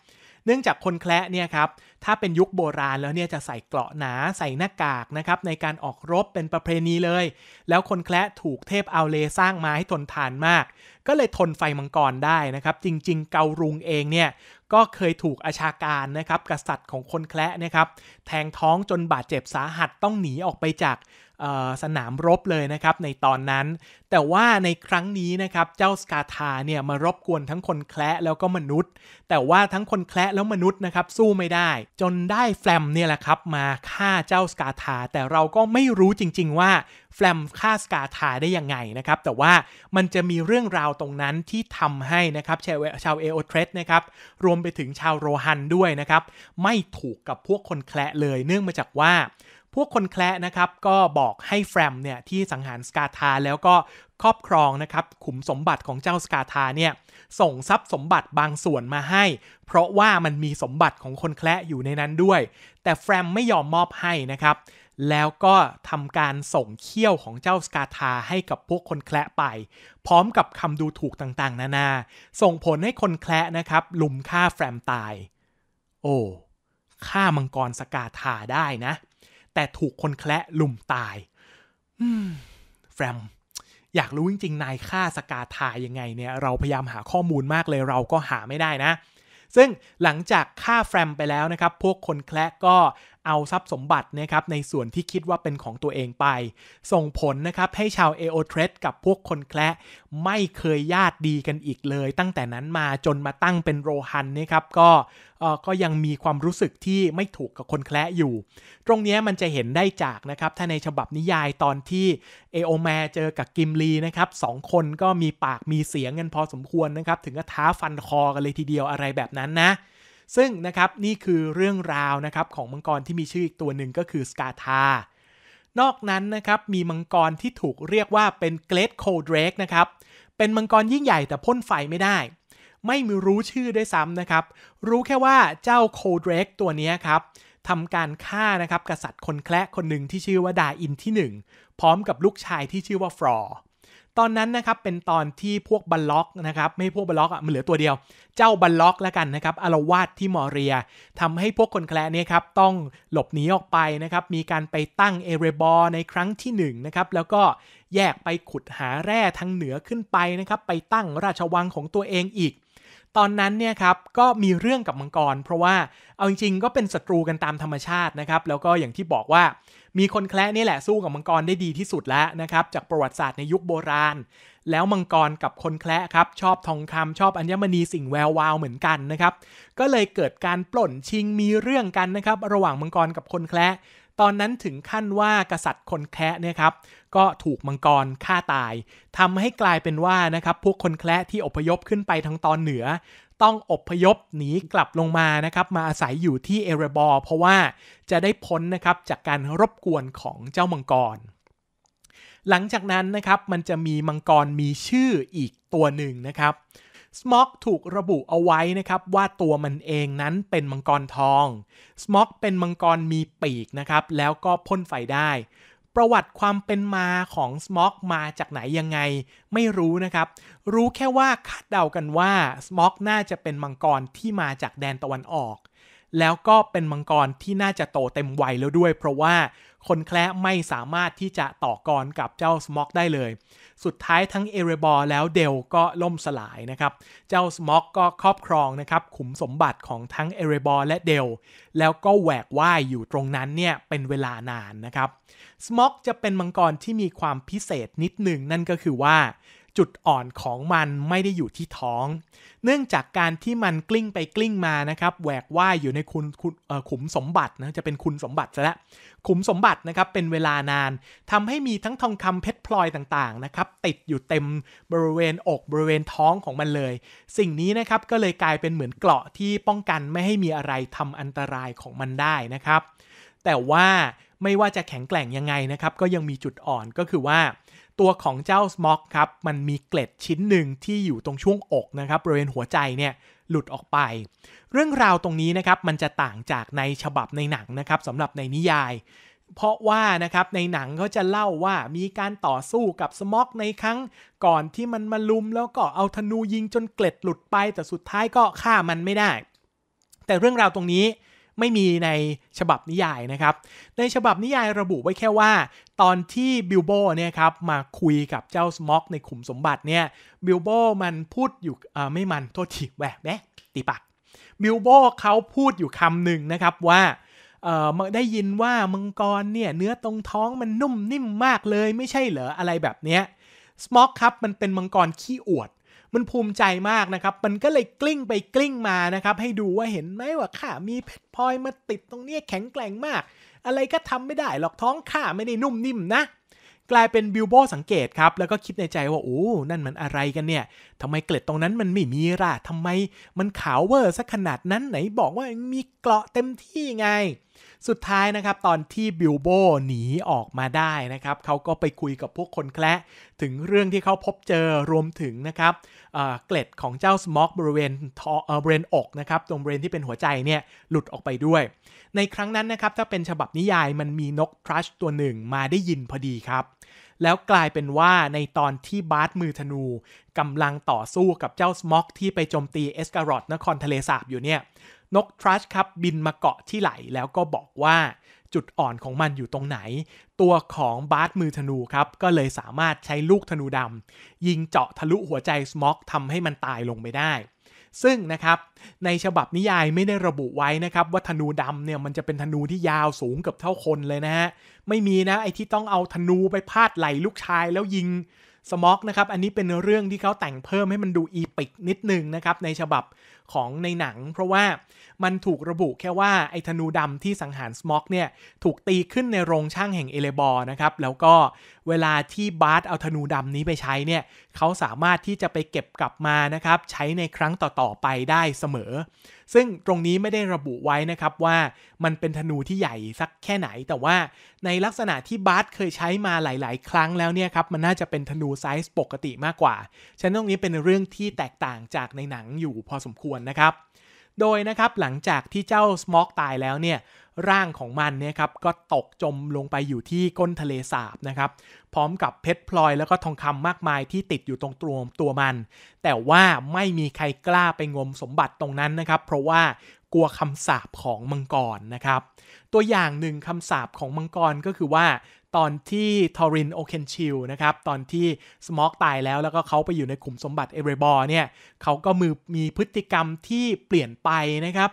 เนื่องจากคนแคละเนี่ยครับถ้าเป็นยุคโบราณแล้วเนี่ยจะใส่เกราะหนาใส่หน้ากากนะครับในการออกรบเป็นประเพณีเลย แล้วคนแคละถูกเทพเอาเลสร้างมาให้ทนทานมากก็เลยทนไฟมังกรได้นะครับ จริงๆเการุงเองเนี่ย ก็เคยถูกอาชาการนะครับกษัตริย์ของคนแคละนะครับ แทงท้องจนบาดเจ็บสาหัสต้องหนีออกไปจากสนามรบเลยนะครับในตอนนั้น แต่ว่าในครั้งนี้นะครับเจ้าสกาธาเนี่ยมารบกวนทั้งคนแคละแล้วก็มนุษย์ แต่ว่าทั้งคนแคละแล้วมนุษย์นะครับสู้ไม่ได้ จนได้แฟลมเนี่ยแหละครับมาฆ่าเจ้าสกาธาแต่เราก็ไม่รู้จริง ๆว่าแฟลมฆ่าสกาธาได้ยังไงนะครับ แต่ว่ามันจะมีเรื่องราวตรงนั้นที่ทำให้นะครับชาวชาวเอโอเทรสนะครับรวมไปถึงชาวโรฮันด้วยนะครับ ไม่ถูกกับพวกคนแคละเลยเนื่องมาจากว่า พวกคนแคละนะครับก็บอกให้แฟรมเนี่ยที่สังหารสกาธาแล้วก็ครอบครองนะครับขุมสมบัติของเจ้าสกาธาเนี่ยส่งทรัพย์สมบัติบางส่วนมาให้ เพราะว่ามันมีสมบัติของคนแคละอยู่ในนั้นด้วย แต่แฟรมไม่ยอมมอบให้นะครับแล้วก็ทำการส่งเขี้ยวของเจ้าสกาทา ให้กับพวกคนแคละไป พร้อมกับคำดูถูกต่างๆ นานาส่งผลให้คนแคละนะครับลุมฆ่าแฟมตาย โอ้ฆ่ามังกรสกาทาได้นะ แต่ถูกคนแคละลุมตายแฟมอยากรู้จริงๆนายฆ่าสกาทายังไงเนี่ยเราพยายามหาข้อมูลมากเลยเราก็หาไม่ได้นะ ซึ่งหลังจากฆ่าแฟมไปแล้วนะครับ พวกคนแคละก็เอาทรัพย์สมบัตินะครับในส่วนที่คิดว่าเป็นของตัวเองไป ส่งผลนะครับให้ชาวเอโอเทรดกับพวกคนแคละไม่เคยญาติดีกันอีกเลย ตั้งแต่นั้นมาจนมาตั้งเป็นโรฮันนะครับก็ก็ยังมีความรู้สึกที่ไม่ถูกกับคนแคละอยู่ ตรงนี้มันจะเห็นได้จากนะครับถ้าในฉบับนิยายตอนที่เอโอแมเจอกับกิมลีนะครับสองคนก็มีปากมีเสียงกันพอสมควรนะครับ ถึงกับท้าฟันคอกันเลยทีเดียวอะไรแบบนั้นนะซึ่งนะครับนี่คือเรื่องราวนะครับของมังกรที่มีชื่ออีกตัวหนึ่งก็คือสกาธานอกนั้นนะครับมีมังกรที่ถูกเรียกว่าเป็นเกรดโคดเรกนะครับเป็นมังกรยิ่งใหญ่แต่พ่นไฟไม่ได้ ไม่มีรู้ชื่อด้วยซ้ำนะครับ รู้แค่ว่าเจ้าโคดเรกตัวนี้ครับทำการฆ่านะครับกษัตริย์คนแคละคนหนึ่งที่ชื่อว่าดาอินที่ 1 พร้อมกับลูกชายที่ชื่อว่าฟรอตอนนั้นนะครับเป็นตอนที่พวกบัลล็อกนะครับไม่พวกบัลล็อกอ่ะมันเหลือตัวเดียว เจ้าบัลล็อกแล้วกันนะครับอารวาสที่มอเรียทำให้พวกคนแคลเนี่ยครับต้องหลบหนีออกไปนะครับมีการไปตั้งเอเรบอร์ในครั้งที่1นนะครับแล้วก็แยกไปขุดหาแร่ทางเหนือขึ้นไปนะครับไปตั้งราชวังของตัวเองอีก ตอนนั้นเนี่ยครับก็มีเรื่องกับมังกร เพราะว่าเอาจริงๆก็เป็นศัตรูกันตามธรรมชาตินะครับแล้วก็อย่างที่บอกว่ามีคนแคร์นี่แหละสู้กับมังกรได้ดีที่สุดแล้วนะครับจากประวัติศาสตร์ในยุคโบราณ แล้วมังกรกับคนแคร์ครับ ชอบทองคำชอบอัญมณีสิ่งแวววาวเหมือนกันนะครับก็เลยเกิดการปล้นชิงมีเรื่องกันนะครับระหว่างมังกรกับคนแคร์ตอนนั้นถึงขั้นว่ากษัตริย์คนแคร์เนี่ยครับก็ถูกมังกรฆ่าตาย ทำให้กลายเป็นว่านะครับพวกคนแคร์ที่อพยพขึ้นไปทางตอนเหนือต้องอบพยพหนีกลับลงมานะครับมาอาศัยอยู่ที่เอเรบอร์ เพราะว่าจะได้พ้นนะครับจากการรบกวนของเจ้ามังกร หลังจากนั้นนะครับมันจะมีมังกรมีชื่ออีกตัวหนึ่งนะครับสมอกถูกระบุเอาไว้นะครับว่าตัวมันเองนั้นเป็นมังกรทองสมอกเป็นมังกรมีปีกนะครับแล้วก็พ่นไฟได้ประวัติความเป็นมาของสม็อกมาจากไหนยังไง ไม่รู้นะครับ รู้แค่ว่าคาดเดากันว่าสม็อกน่าจะเป็นมังกรที่มาจากแดนตะวันออก แล้วก็เป็นมังกรที่น่าจะโตเต็มวัยแล้วด้วยเพราะว่าคนแคละไม่สามารถที่จะต่อกรกับเจ้าสม็อกได้เลยสุดท้ายทั้งเอเรบอร์แล้วเดลก็ล่มสลายนะครับ เจ้าสม็อกก็ครอบครองนะครับ ขุมสมบัติของทั้งเอเรบอร์และเดลแล้วก็แหวกว่ายอยู่ตรงนั้นเนี่ย เป็นเวลานานนะครับสม็อกจะเป็นมังกรที่มีความพิเศษนิดหนึ่งนั่นก็คือว่าจุดอ่อนของมันไม่ได้อยู่ที่ท้อง เนื่องจากการที่มันกลิ้งไปกลิ้งมานะครับแหวกว่ายอยู่ในคุณคุณขุมสมบัตินะจะเป็นคุณสมบัติซะแล้วขุมสมบัตินะครับเป็นเวลานานทำให้มีทั้งทองคำเพชรพลอยต่างๆนะครับ ติดอยู่เต็มบริเวณอกบริเวณท้องของมันเลย สิ่งนี้นะครับก็เลยกลายเป็นเหมือนเกราะที่ป้องกันไม่ให้มีอะไรทำอันตรายของมันได้นะครับ แต่ว่าไม่ว่าจะแข็งแกร่งยังไงนะครับก็ยังมีจุดอ่อนก็คือว่าตัวของเจ้าสม็อกครับมันมีเกล็ดชิ้นหนึ่งที่อยู่ตรงช่วงอกนะครับ บริเวณหัวใจเนี่ยหลุดออกไป เรื่องราวตรงนี้นะครับมันจะต่างจากในฉบับในหนังนะครับสำหรับในนิยาย เพราะว่านะครับในหนังเขาจะเล่าว่ามีการต่อสู้กับสม็อกในครั้งก่อนที่มันมาลุม แล้วก็เอาธนูยิงจนเกล็ดหลุดไป แต่สุดท้ายก็ฆ่ามันไม่ได้ แต่เรื่องราวตรงนี้ไม่มีในฉบับนิยายนะครับ ในฉบับนิยายระบุไว้แค่ว่า ตอนที่บิลโบเนี่ยครับมาคุยกับเจ้าสม็อกในขุมสมบัติเนี่ยบิลโบมันพูดอยู่อ่าไม่มัน โทษทีแหวกแบวตีปากบิลโบเขาพูดอยู่คำหนึ่งนะครับว่าเออได้ยินว่ามังกรเนี่ยเนื้อตรงท้องมันนุ่มนิ่มมากเลย ไม่ใช่เหรออะไรแบบเนี้ยสม็อกครับมันเป็นมังกรขี้อวดมันภูมิใจมากนะครับ มันก็เลยกลิ้งไปกลิ้งมานะครับ ให้ดูว่าเห็นไหมว่าข้ามีเพชรพลอยมาติดตรงเนี้ยแข็งแกร่งมาก อะไรก็ทำไม่ได้หรอกท้องข้าไม่ได้นุ่มนิ่มนะ กลายเป็นบิลโบสังเกตครับ แล้วก็คิดในใจว่าโอ้นั่นมันอะไรกันเนี่ย ทำไมเกล็ดตรงนั้นมันไม่มีล่ะทำไมมันขาวเวอร์ซะขนาดนั้นไหน บอกว่ามีเกราะเต็มที่ไงสุดท้ายนะครับ ตอนที่บิลโบหนีออกมาได้นะครับเขาก็ไปคุยกับพวกคนแคละถึงเรื่องที่เขาพบเจอรวมถึงนะครับเกล็ดของเจ้าสม็อกบริเวณทอบริเวณอกนะครับ ตรงบริเวณที่เป็นหัวใจเนี่ย หลุดออกไปด้วย ในครั้งนั้นนะครับ ถ้าเป็นฉบับนิยายมันมีนกทรัชตัวหนึ่งมาได้ยินพอดีครับ แล้วกลายเป็นว่าในตอนที่บาร์ตมือธนูกำลังต่อสู้กับเจ้าสม็อกที่ไปโจมตีเอสการอดนครทะเลสาบอยู่เนี่ยนกทรัชครับบินมาเกาะที่ไหลแล้วก็บอกว่าจุดอ่อนของมันอยู่ตรงไหน ตัวของบาร์สมือธนูครับ ก็เลยสามารถใช้ลูกธนูดำยิงเจาะทะลุหัวใจสม็อกทำให้มันตายลงไปได้ ซึ่งนะครับในฉบับนิยายไม่ได้ระบุไว้นะครับว่าธนูดำเนี่ยมันจะเป็นธนูที่ยาวสูงเกือบเท่าคนเลยนะฮะไม่มีนะไอ้ที่ต้องเอาธนูไปพาดไหลลูกชายแล้วยิงสม็อกนะครับอันนี้เป็นเรื่องที่เขาแต่งเพิ่มให้มันดูอีปิกนิดนึงนะครับในฉบับของในหนังเพราะว่ามันถูกระบุแค่ว่าไอ้ธนูดำที่สังหารสมอกเนี่ยถูกตีขึ้นในโรงช่างแห่งเอเลบอร์นะครับ แล้วก็เวลาที่บาร์ดเอาธนูดำนี้ไปใช้เนี่ยเขาสามารถที่จะไปเก็บกลับมานะครับใช้ในครั้งต่อๆไปได้เสมอ ซึ่งตรงนี้ไม่ได้ระบุไว้นะครับว่ามันเป็นธนูที่ใหญ่ สักแค่ไหน แต่ว่าในลักษณะที่บาร์ดเคยใช้มาหลาย ๆ ครั้งแล้วเนี่ยครับมันน่าจะเป็นธนูไซส์ปกติมากกว่า ฉะนั้นตรงนี้เป็นเรื่องที่แตกต่างจากในหนังอยู่พอสมควรนะครับโดยนะครับหลังจากที่เจ้าสมอกตายแล้วเนี่ยร่างของมันเนี่ยครับก็ตกจมลงไปอยู่ที่ก้นทะเลสาบนะครับพร้อมกับเพชรพลอยแล้วก็ทองคำมากมายที่ติดอยู่ตรงตัวตัวมัน แต่ว่าไม่มีใครกล้าไปงมสมบัติตรงนั้นนะครับเพราะว่ากลัวคำสาปของมังกรนะครับตัวอย่างหนึ่งคำสาปของมังกรก็คือว่าตอนที่ทอรินโอเคนชิลนะครับ ตอนที่สมอกตายแล้วแล้วก็เขาไปอยู่ในขุมสมบัติเอเรบอร์เนี่ยเขาก็มือมีพฤติกรรมที่เปลี่ยนไปนะครับ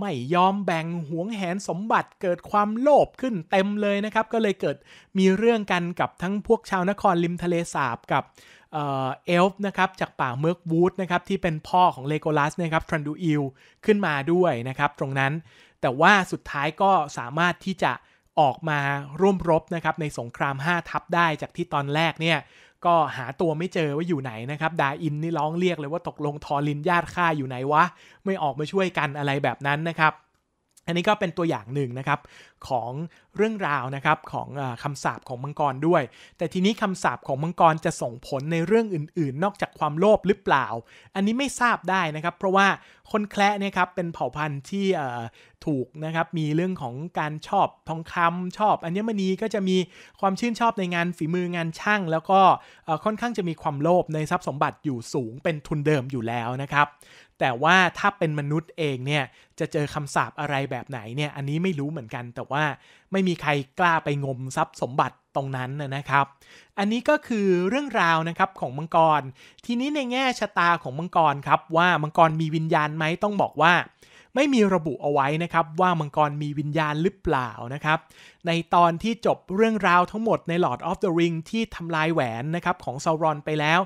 ไม่ยอมแบ่งหวงแหนสมบัติเกิดความโลภขึ้นเต็มเลยนะครับ ก็เลยเกิดมีเรื่องกันกับทั้งพวกชาวนครริมทะเลสาบกับ เอลฟ์นะครับ จากป่าเมร์กวูดนะครับ ที่เป็นพ่อของเลโกลัสนะครับทรันดูอิลขึ้นมาด้วยนะครับตรงนั้น แต่ว่าสุดท้ายก็สามารถที่จะออกมาร่วมรบนะครับในสงคราม 5 ทัพได้จากที่ตอนแรกเนี่ย ก็หาตัวไม่เจอว่าอยู่ไหนนะครับ ดาอินนี่ร้องเรียกเลยว่าตกลงทอลินญาติข้าอยู่ไหนวะ ไม่ออกมาช่วยกันอะไรแบบนั้นนะครับอันนี้ก็เป็นตัวอย่างหนึ่งนะครับของเรื่องราวนะครับของอคำสาปของมังกรด้วย แต่ทีนี้คำสาปของมังกรจะส่งผลในเรื่องอื่นๆนอกจากความโลภหรือเปล่า อันนี้ไม่ทราบได้นะครับเพราะว่าคนแคระเนี่ยครับเป็นเผ่าพันธุ์ที่ถูกนะครับ มีเรื่องของการชอบทองคำชอบอัญมณีก็จะมีความชื่นชอบในงานฝีมืองานช่าง แล้วก็ค่อนข้างจะมีความโลภในทรัพย์สมบัติอยู่สูง เป็นทุนเดิมอยู่แล้วนะครับแต่ว่าถ้าเป็นมนุษย์เองเนี่ย จะเจอคำสาปอะไรแบบไหนเนี่ย อันนี้ไม่รู้เหมือนกัน แต่ว่าไม่มีใครกล้าไปงมทรัพย์สมบัติตรงนั้นนะครับ อันนี้ก็คือเรื่องราวนะครับของมังกร ทีนี้ในแง่ชะตาของมังกรครับ ว่ามังกรมีวิญญาณไหมต้องบอกว่าไม่มีระบุเอาไว้นะครับว่ามังกรมีวิญญาณหรือเปล่านะครับ ในตอนที่จบเรื่องราวทั้งหมดใน Lord of the Ring ที่ทำลายแหวนนะครับของซารอนไปแล้ว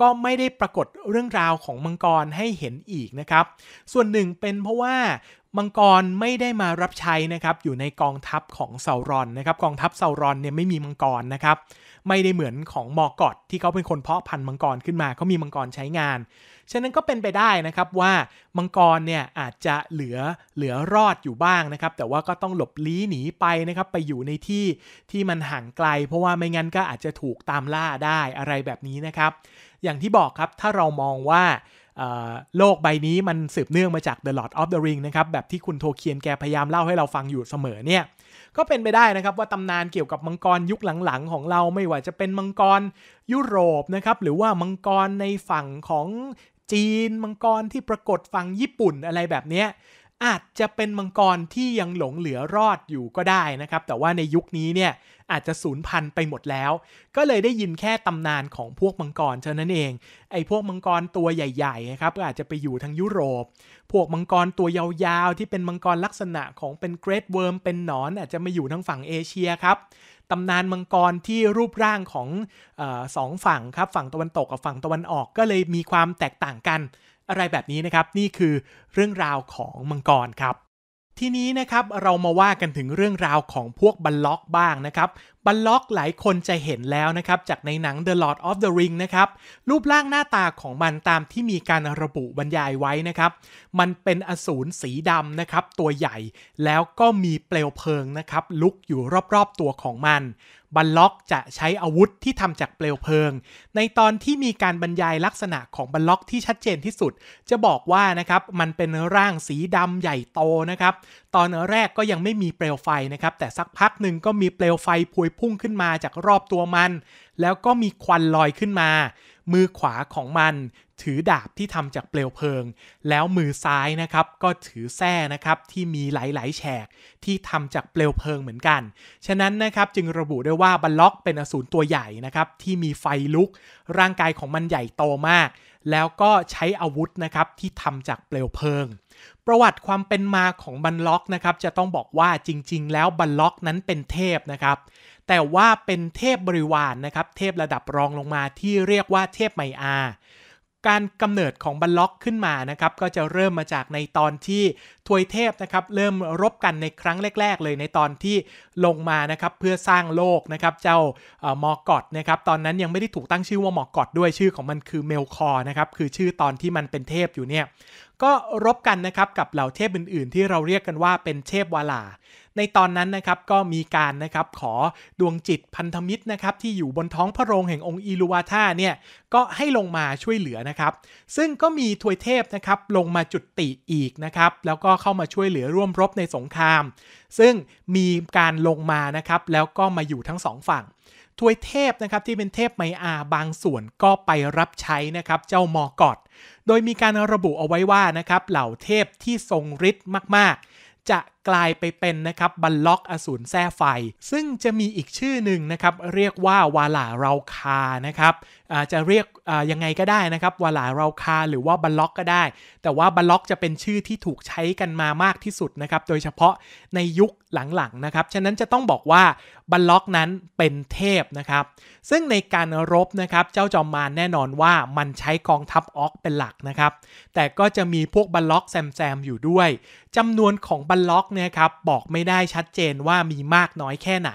ก็ไม่ได้ปรากฏเรื่องราวของมังกรให้เห็นอีกนะครับ ส่วนหนึ่งเป็นเพราะว่า มังกรไม่ได้มารับใช้นะครับอยู่ในกองทัพของเซารอนนะครับกองทัพเซารอนเนี่ยไม่มีมังกรนะครับไม่ได้เหมือนของมอกอดที่เขาเป็นคนเพาะพันธุ์มังกรขึ้นมาเขามีมังกรใช้งานฉะนั้นก็เป็นไปได้นะครับว่ามังกรเนี่ยอาจจะเหลือเหลือรอดอยู่บ้างนะครับแต่ว่าก็ต้องหลบลี้หนีไปนะครับไปอยู่ในที่ที่มันห่างไกล เพราะว่าไม่งั้นก็อาจจะถูกตามล่าได้อะไรแบบนี้นะครับ อย่างที่บอกครับถ้าเรามองว่าโลกใบนี้มันสืบเนื่องมาจาก The Lord of the Ring นะครับแบบที่คุณโทเคียนแกพยายามเล่าให้เราฟังอยู่เสมอเนี่ยก็เป็นไปได้นะครับว่าตำนานเกี่ยวกับมังกรยุคหลังๆของเรา ไม่ว่าจะเป็นมังกรยุโรปนะครับหรือว่ามังกรในฝั่งของจีนมังกรที่ปรากฏฝั่งญี่ปุ่นอะไรแบบเนี้ยอาจจะเป็นมังกรที่ยังหลงเหลือรอดอยู่ก็ได้นะครับแต่ว่าในยุคนี้เนี่ยอาจจะสูญพันธุ์ไปหมดแล้ว ก็เลยได้ยินแค่ตำนานของพวกมังกรเท่านั้นเองไอ้พวกมังกรตัวใหญ่ๆนะครับอาจจะไปอยู่ทางยุโรป พวกมังกรตัวยาวๆ ที่เป็นมังกรลักษณะของเป็นเกรดเวิร์มเป็นหนอนอาจจะมาอยู่ทางฝั่งเอเชียครับตำนานมังกรที่รูปร่างของอสองฝั่งครับ ฝั่งตะวันตกกับฝั่งตะวันออกก็เลยมีความแตกต่างกัน อะไรแบบนี้นะครับ นี่คือเรื่องราวของมังกรครับ ทีนี้นะครับเรามาว่ากันถึงเรื่องราวของพวกบัลล็อกบ้างนะครับบัลล็อกหลายคนจะเห็นแล้วนะครับ จากในหนัง The Lord of the Ring นะครับ รูปร่างหน้าตาของมันตามที่มีการระบุบรรยายไว้นะครับ มันเป็นอสูรสีดำนะครับ ตัวใหญ่แล้วก็มีเปลวเพลิงนะครับ ลุกอยู่รอบๆตัวของมันบัลล็อกจะใช้อาวุธที่ทำจากเปลวเพลิง ในตอนที่มีการบรรยายลักษณะของบัลล็อกที่ชัดเจนที่สุด จะบอกว่านะครับมันเป็นร่างสีดำใหญ่โตนะครับตอนแรกก็ยังไม่มีเปลวไฟนะครับแต่สักพักหนึ่งก็มีเปลวไฟพวยพุ่งขึ้นมาจากรอบตัวมัน แล้วก็มีควันลอยขึ้นมา มือขวาของมัน ถือดาบที่ทำจากเปลวเพลิง แล้วมือซ้ายนะครับก็ถือแส้นะครับที่มีหลายๆแฉกที่ทำจากเปลวเพลิงเหมือนกัน ฉะนั้นนะครับจึงระบุได้ว่าบัลล็อกเป็นอสูรตัวใหญ่นะครับที่มีไฟลุก ร่างกายของมันใหญ่โตมาก แล้วก็ใช้อาวุธนะครับที่ทำจากเปลวเพลิง ประวัติความเป็นมาของบัลล็อกนะครับจะต้องบอกว่าจริง ๆ แล้วบัลล็อกนั้นเป็นเทพนะครับแต่ว่าเป็นเทพบริวารนนะครับเทพระดับรองลงมาที่เรียกว่าเทพไมอาการกำเนิดของบัลล็อกขึ้นมานะครับก็จะเริ่มมาจากในตอนที่ทวยเทพนะครับเริ่มรบกันในครั้งแรกๆเลยในตอนที่ลงมานะครับเพื่อสร้างโลกนะครับเจ้ามอกอดนะครับตอนนั้นยังไม่ได้ถูกตั้งชื่อว่ามอกอดด้วยชื่อของมันคือเมลคอนะครับคือชื่อตอนที่มันเป็นเทพอยู่เนี่ยก็รบกันนะครับกับเหล่าเทพอื่นๆ ที่เราเรียกกันว่าเป็นเทพวาลาในตอนนั้นนะครับก็มีการนะครับขอดวงจิตพันธมิตรนะครับที่อยู่บนท้องพระโรงแห่งองค์อิลูวาท่าเนี่ยก็ให้ลงมาช่วยเหลือนะครับซึ่งก็มีทวยเทพนะครับลงมาจุดติอีกนะครับแล้วก็เข้ามาช่วยเหลือร่วมรบในสงคราม ซึ่งมีการลงมานะครับแล้วก็มาอยู่ทั้งสองฝั่งทวยเทพนะครับที่เป็นเทพไมอาบางส่วนก็ไปรับใช้นะครับเจ้ามอกอด โดยมีการระบุเอาไว้ว่านะครับเหล่าเทพที่ทรงฤทธิ์มาก ๆ จะกลายไป เป็นนะครับบัลล็อกอสูรแท้ไฟ ซึ่งจะมีอีกชื่อหนึ่งนะครับเรียกว่าวาลาเราคานะครับจะเรียกยังไงก็ได้นะครับวาลาเราคาหรือว่าบัลล็อกก็ได้ แต่ว่าบัลล็อกจะเป็นชื่อที่ถูกใช้กันมามากที่สุดนะครับ โดยเฉพาะในยุคหลังๆนะครับ ฉะนั้นจะต้องบอกว่าบัลล็อกนั้นเป็นเทพนะครับ ซึ่งในการรบนะครับเจ้าจอมมารแน่นอนว่ามันใช้กองทัพออกเป็นหลักนะครับแต่ก็จะมีพวกบัลล็อกแซมแซมอยู่ด้วยจำนวนของบัลล็อกนี่ยครับบอกไม่ได้ชัดเจนว่ามีมากน้อยแค่ไหน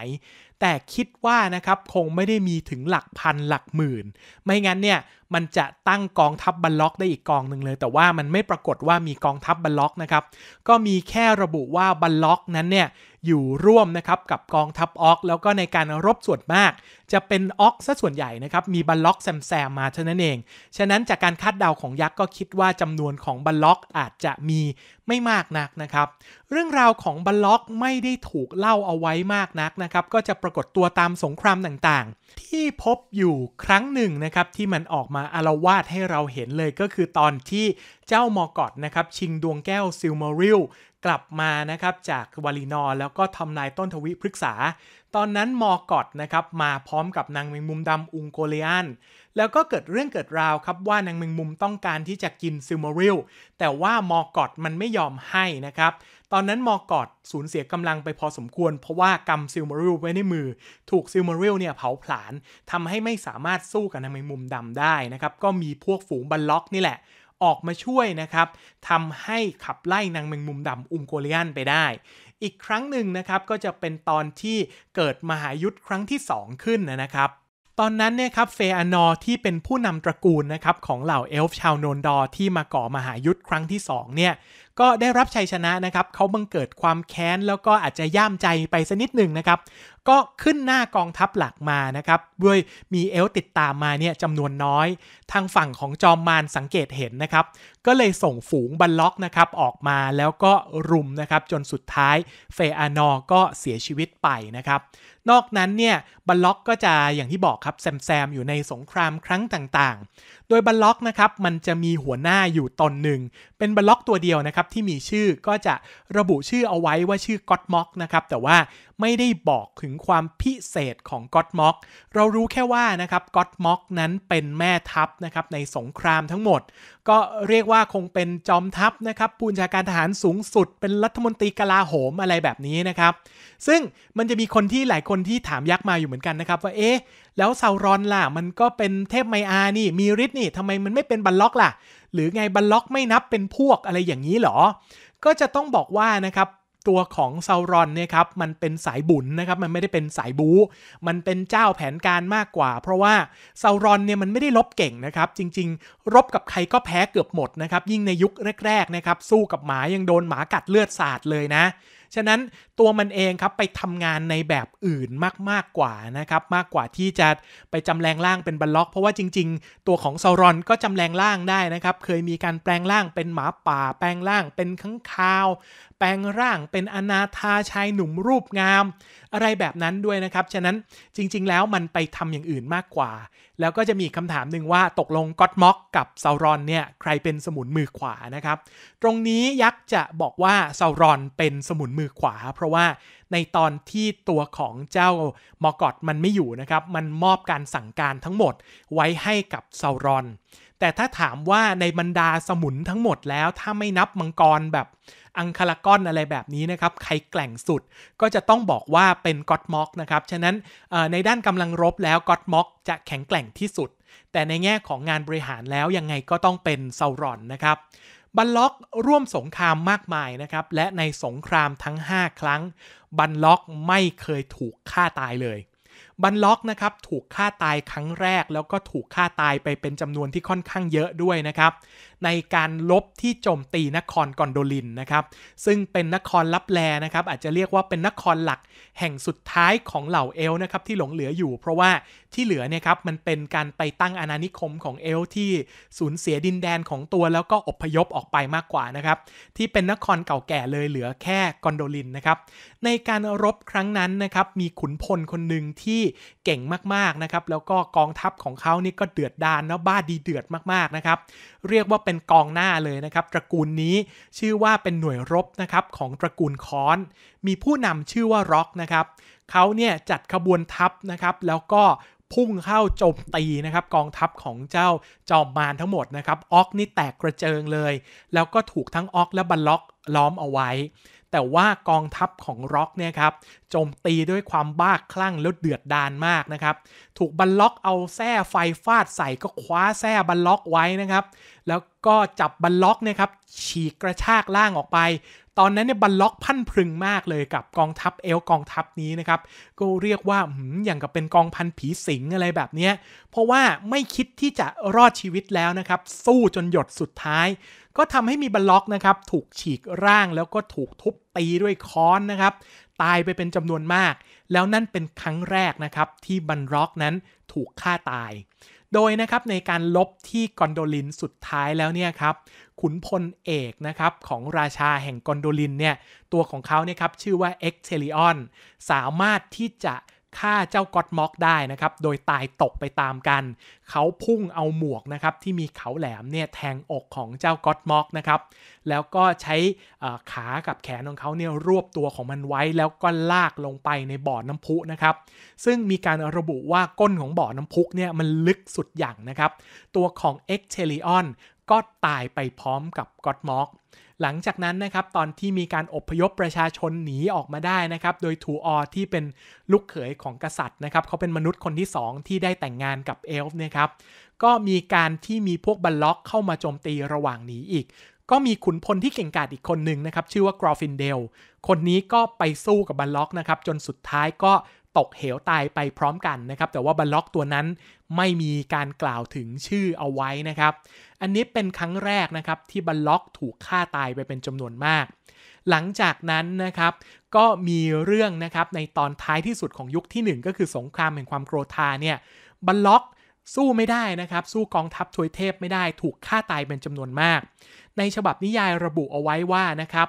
แต่คิดว่านะครับ คงไม่ได้มีถึงหลักพันหลักหมื่น ไม่งั้นเนี่ยมันจะตั้งกองทัพบัลล็อกได้อีกกองหนึ่งเลย แต่ว่ามันไม่ปรากฏว่ามีกองทัพบัลล็อกนะครับก็มีแค่ระบุว่าบัลล็อกนั้นเนี่ยอยู่ร่วมนะครับกับกองทัพออกแล้วก็ในการรบส่วนมาก จะเป็นออกซะส่วนใหญ่นะครับ มีบัลล็อกแซมแซมมาเท่านั้นเอง ฉะนั้นจากการคาดเดาของยักษ์ก็คิดว่า จำนวนของบัลล็อกอาจจะมีไม่มากนักนะครับเรื่องราวของบัลล็อกไม่ได้ถูกเล่าเอาไว้มากนักนะครับก็จะปรากฏตัวตามสงครามต่างๆ ที่พบอยู่ครั้งหนึ่งนะครับที่มันออกมาอารวาสให้เราเห็นเลยก็คือตอนที่เจ้ามอกอดนะครับ ชิงดวงแก้วซิลมาริลกลับมานะครับจากวาลีนอแล้วก็ทำนายต้นทวิพฤกษา ตอนนั้นมอกอดนะครับมาพร้อมกับนางแมงมุมดำอุงโกเลียนแล้วก็เกิดเรื่องเกิดราวครับว่านางแมงมุมต้องการที่จะกินซิลมาริลแต่ว่ามอกอดมันไม่ยอมให้นะครับตอนนั้นมอกอดสูญเสียกำลังไปพอสมควรเพราะว่ากำซิลมาริลไว้ในมือถูกซิลมาริลเนี่ยเผาผลาญทำให้ไม่สามารถสู้กับนางมงมุมดำได้นะครับ ก็มีพวกฝูงบัลล็อกนี่แหละ ออกมาช่วยนะครับทำให้ขับไล่นางแมงมุมดำอุมโกเลียนไปได้ อีกครั้งหนึ่งนะครับ ก็จะเป็นตอนที่เกิดมหายุทธครั้งที่ 2 ขึ้นนะครับ ตอนนั้นเนี่ยครับเฟอานอ ที่เป็นผู้นำตระกูลนะครับของเหล่าเอลฟ์ชาวโนนดอที่มาก่อมหายุทธครั้งที่ 2 เนี่ยก็ได้รับชัยชนะนะครับ เขาบังเกิดความแค้น แล้วก็อาจจะย่ามใจไปสักนิดหนึ่งนะครับ ก็ขึ้นหน้ากองทัพหลักมานะครับด้วยมีเอลติดตามมาเนี่ยจำนวนน้อย ทางฝั่งของจอมมารสังเกตเห็นนะครับก็เลยส่งฝูงบัลล็อกนะครับออกมาแล้วก็รุมนะครับจนสุดท้ายเฟอาโนก็เสียชีวิตไปนะครับนอกนั้นเนี่ยบัลล็อกก็จะอย่างที่บอกครับแซมๆอยู่ในสงครามครั้งต่างๆ โดยบัลล็อกนะครับมันจะมีหัวหน้าอยู่ตนหนึ่ง เป็นบัลล็อกตัวเดียวนะครับที่มีชื่อก็จะระบุชื่อเอาไว้ว่าชื่อก็อตม็อกนะครับแต่ว่าไม่ได้บอกถึงความพิเศษของก็อตม็อกเรารู้แค่ว่านะครับก็อตม็อกนั้นเป็นแม่ทัพนะครับในสงครามทั้งหมด ก็เรียกว่าว่าคงเป็นจอมทัพนะครับผู้บัญชาการทหารสูงสุด เป็นรัฐมนตรีกลาโหมอะไรแบบนี้นะครับ ซึ่งมันจะมีคนที่หลายคนที่ถามยักมาอยู่เหมือนกันนะครับว่าเอ๊ะ แล้วซาวรอนล่ะ มันก็เป็นเทพไมอา นี่ มีฤทธิ์นี่ทำไมมันไม่เป็นบัลล็อกล่ะ หรือไงบัลล็อกไม่นับเป็นพวกอะไรอย่างนี้หรอ ก็จะต้องบอกว่านะครับตัวของซารอนเนี่ยครับมันเป็นสายบุญนะครับมันไม่ได้เป็นสายบูมันเป็นเจ้าแผนการมากกว่า เพราะว่าซารอนเนี่ยมันไม่ได้ลบเก่งนะครับ จริงๆ รบกับใครก็แพ้เกือบหมดนะครับยิ่งในยุคแรกๆนะครับสู้กับหมายังโดนหมากัดเลือดสาดเลยนะฉะนั้นตัวมันเองครับ ไปทำงานในแบบอื่นมากๆกว่านะครับ มากกว่าที่จะไปจำแรงร่างเป็นบัลล็อกเพราะว่าจริงๆ ตัวของซารอนก็จำแรงร่างได้นะครับเคยมีการแปลงร่างเป็นหมาป่า แปลงร่างเป็นข้างคาว แปลงร่างเป็นอนาธาชายหนุ่มรูปงาม อะไรแบบนั้นด้วยนะครับ ฉะนั้นจริงๆแล้วมันไปทำอย่างอื่นมากกว่า แล้วก็จะมีคำถามหนึ่งว่า ตกลงก็อตม็อก กับซารอนเนี่ยใครเป็นสมุนมือขวานะครับ ตรงนี้ยักษ์จะบอกว่าซารอนเป็นสมุนมือขวาเพราะว่าในตอนที่ตัวของเจ้ามอกอดมันไม่อยู่นะครับ มันมอบการสั่งการทั้งหมดไว้ให้กับซารอน แต่ถ้าถามว่าในบรรดาสมุนทั้งหมดแล้วถ้าไม่นับมังกรแบบอังคารกกอนอะไรแบบนี้นะครับใครแกล่งสุดก็จะต้องบอกว่าเป็นก็อดม็อกนะครับ ฉะนั้นในด้านกำลังรบแล้วก็อดม็อก จะแข็งแกร่งที่สุด แต่ในแง่ของงานบริหารแล้วยังไงก็ต้องเป็นซารอนนะครับบันล็อกร่วมสงครามมากมายนะครับ และในสงครามทั้ง 5 ครั้ง บันล็อกไม่เคยถูกฆ่าตายเลยบันล็อกนะครับถูกฆ่าตายครั้งแรก แล้วก็ถูกฆ่าตายไปเป็นจำนวนที่ค่อนข้างเยอะด้วยนะครับในการลบที่โจมตีนครกอนโดลินนะครับซึ่งเป็นนครลับแลนะครับอาจจะเรียกว่าเป็นนครหลักแห่งสุดท้ายของเหล่าเอลนะครับที่หลงเหลืออยู่ เพราะว่าที่เหลือเนี่ยครับมันเป็นการไปตั้งอาณานิคมของเอลที่สูญเสียดินแดนของตัวแล้วก็อพยพออกไปมากกว่านะครับที่เป็นนครเก่าแก่เลยเหลือแค่กอนโดลินนะครับในการรบครั้งนั้นนะครับมีขุนพลคนหนึ่งที่ที่เก่งมากๆ นะครับ แล้วก็กองทัพของเขานี่ก็เดือดดานเนาะบ้าดีเดือดมากๆ นะครับ เรียกว่าเป็นกองหน้าเลยนะครับ ตระกูลนี้ชื่อว่าเป็นหน่วยรบนะครับของตระกูลคอน มีผู้นำชื่อว่าร็อกนะครับเขาเนี่ยจัดขบวนทัพนะครับ แล้วก็พุ่งเข้าโจมตีนะครับ กองทัพของเจ้าจอมมารทั้งหมดนะครับออกนี่แตกกระเจิงเลย แล้วก็ถูกทั้งออกและบัลล็อกล้อมเอาไว้แต่ว่ากองทัพของร็อกเนี่ยครับโจมตีด้วยความบ้าคลั่งแล้วเดือดดานมากนะครับถูกบัลล็อกเอาแส้ไฟฟาดใส่ก็คว้าแส้บัลล็อกไว้นะครับ แล้วก็จับบัลล็อกเนี่ยครับฉีกกระชากล่างออกไปตอนนั้นเนี่ยบัลล็อกพันพึงมากเลยกับกองทัพเอลกองทัพนี้นะครับ ก็เรียกว่าอย่างกับเป็นกองพันผีสิงอะไรแบบนี้เพราะว่าไม่คิดที่จะรอดชีวิตแล้วนะครับ สู้จนหยดสุดท้าย ก็ทำให้มีบัลล็อกนะครับถูกฉีกร่างแล้วก็ถูกทุบตีด้วยค้อนนะครับ ตายไปเป็นจำนวนมาก แล้วนั่นเป็นครั้งแรกนะครับที่บัลล็อกนั้นถูกฆ่าตาย โดยนะครับในการลบที่กอนโดลินสุดท้ายแล้วเนี่ยครับขุนพลเอกนะครับของราชาแห่งกอนโดลินเนี่ยตัวของเขาเนี่ยครับชื่อว่าเอ็กเทลิออน สามารถที่จะฆ่าเจ้าก็อดม็อกได้นะครับโดยตายตกไปตามกัน เขาพุ่งเอาหมวกนะครับที่มีเขาแหลมเนี่ยแทงอกของเจ้าก็อดม็อกนะครับแล้วก็ใช้ขากับแขนของเขาเนี่ยรวบตัวของมันไว้แล้วก็ลากลงไปในบ่อน้ำพุนะครับซึ่งมีการระบุว่าก้นของบ่อน้ำพุเนี่ยมันลึกสุดอย่างนะครับตัวของเอ็กเทลิออนก็ตายไปพร้อมกับก็อดม็อกหลังจากนั้นนะครับตอนที่มีการอบพยพประชาชนหนีออกมาได้นะครับโดยทูออที่เป็นลูกเขยของกษัตริย์นะครับเขาเป็นมนุษย์คนที่ 2 ที่ได้แต่งงานกับเอลฟ์นะครับก็มีการที่มีพวกบัลล็อกเข้ามาโจมตีระหว่างหนีอีก ก็มีขุนพลที่เก่งกาจอีกคนหนึ่งนะครับชื่อว่ากรอฟินเดลคนนี้ก็ไปสู้กับบัลล็อกนะครับจนสุดท้ายก็ตกเหวตายไปพร้อมกันนะครับ แต่ว่าบล็อกตัวนั้นไม่มีการกล่าวถึงชื่อเอาไว้นะครับ อันนี้เป็นครั้งแรกนะครับ ที่บล็อกถูกฆ่าตายไปเป็นจำนวนมาก หลังจากนั้นนะครับ ก็มีเรื่องนะครับในตอนท้ายที่สุดของยุคที่ 1 ก็คือสงครามแห่งความโกรธาเนี่ยบล็อกสู้ไม่ได้นะครับ สู้กองทัพทวยเทพไม่ได้ ถูกฆ่าตายเป็นจำนวนมาก ในฉบับนิยายระบุเอาไว้ว่านะครับ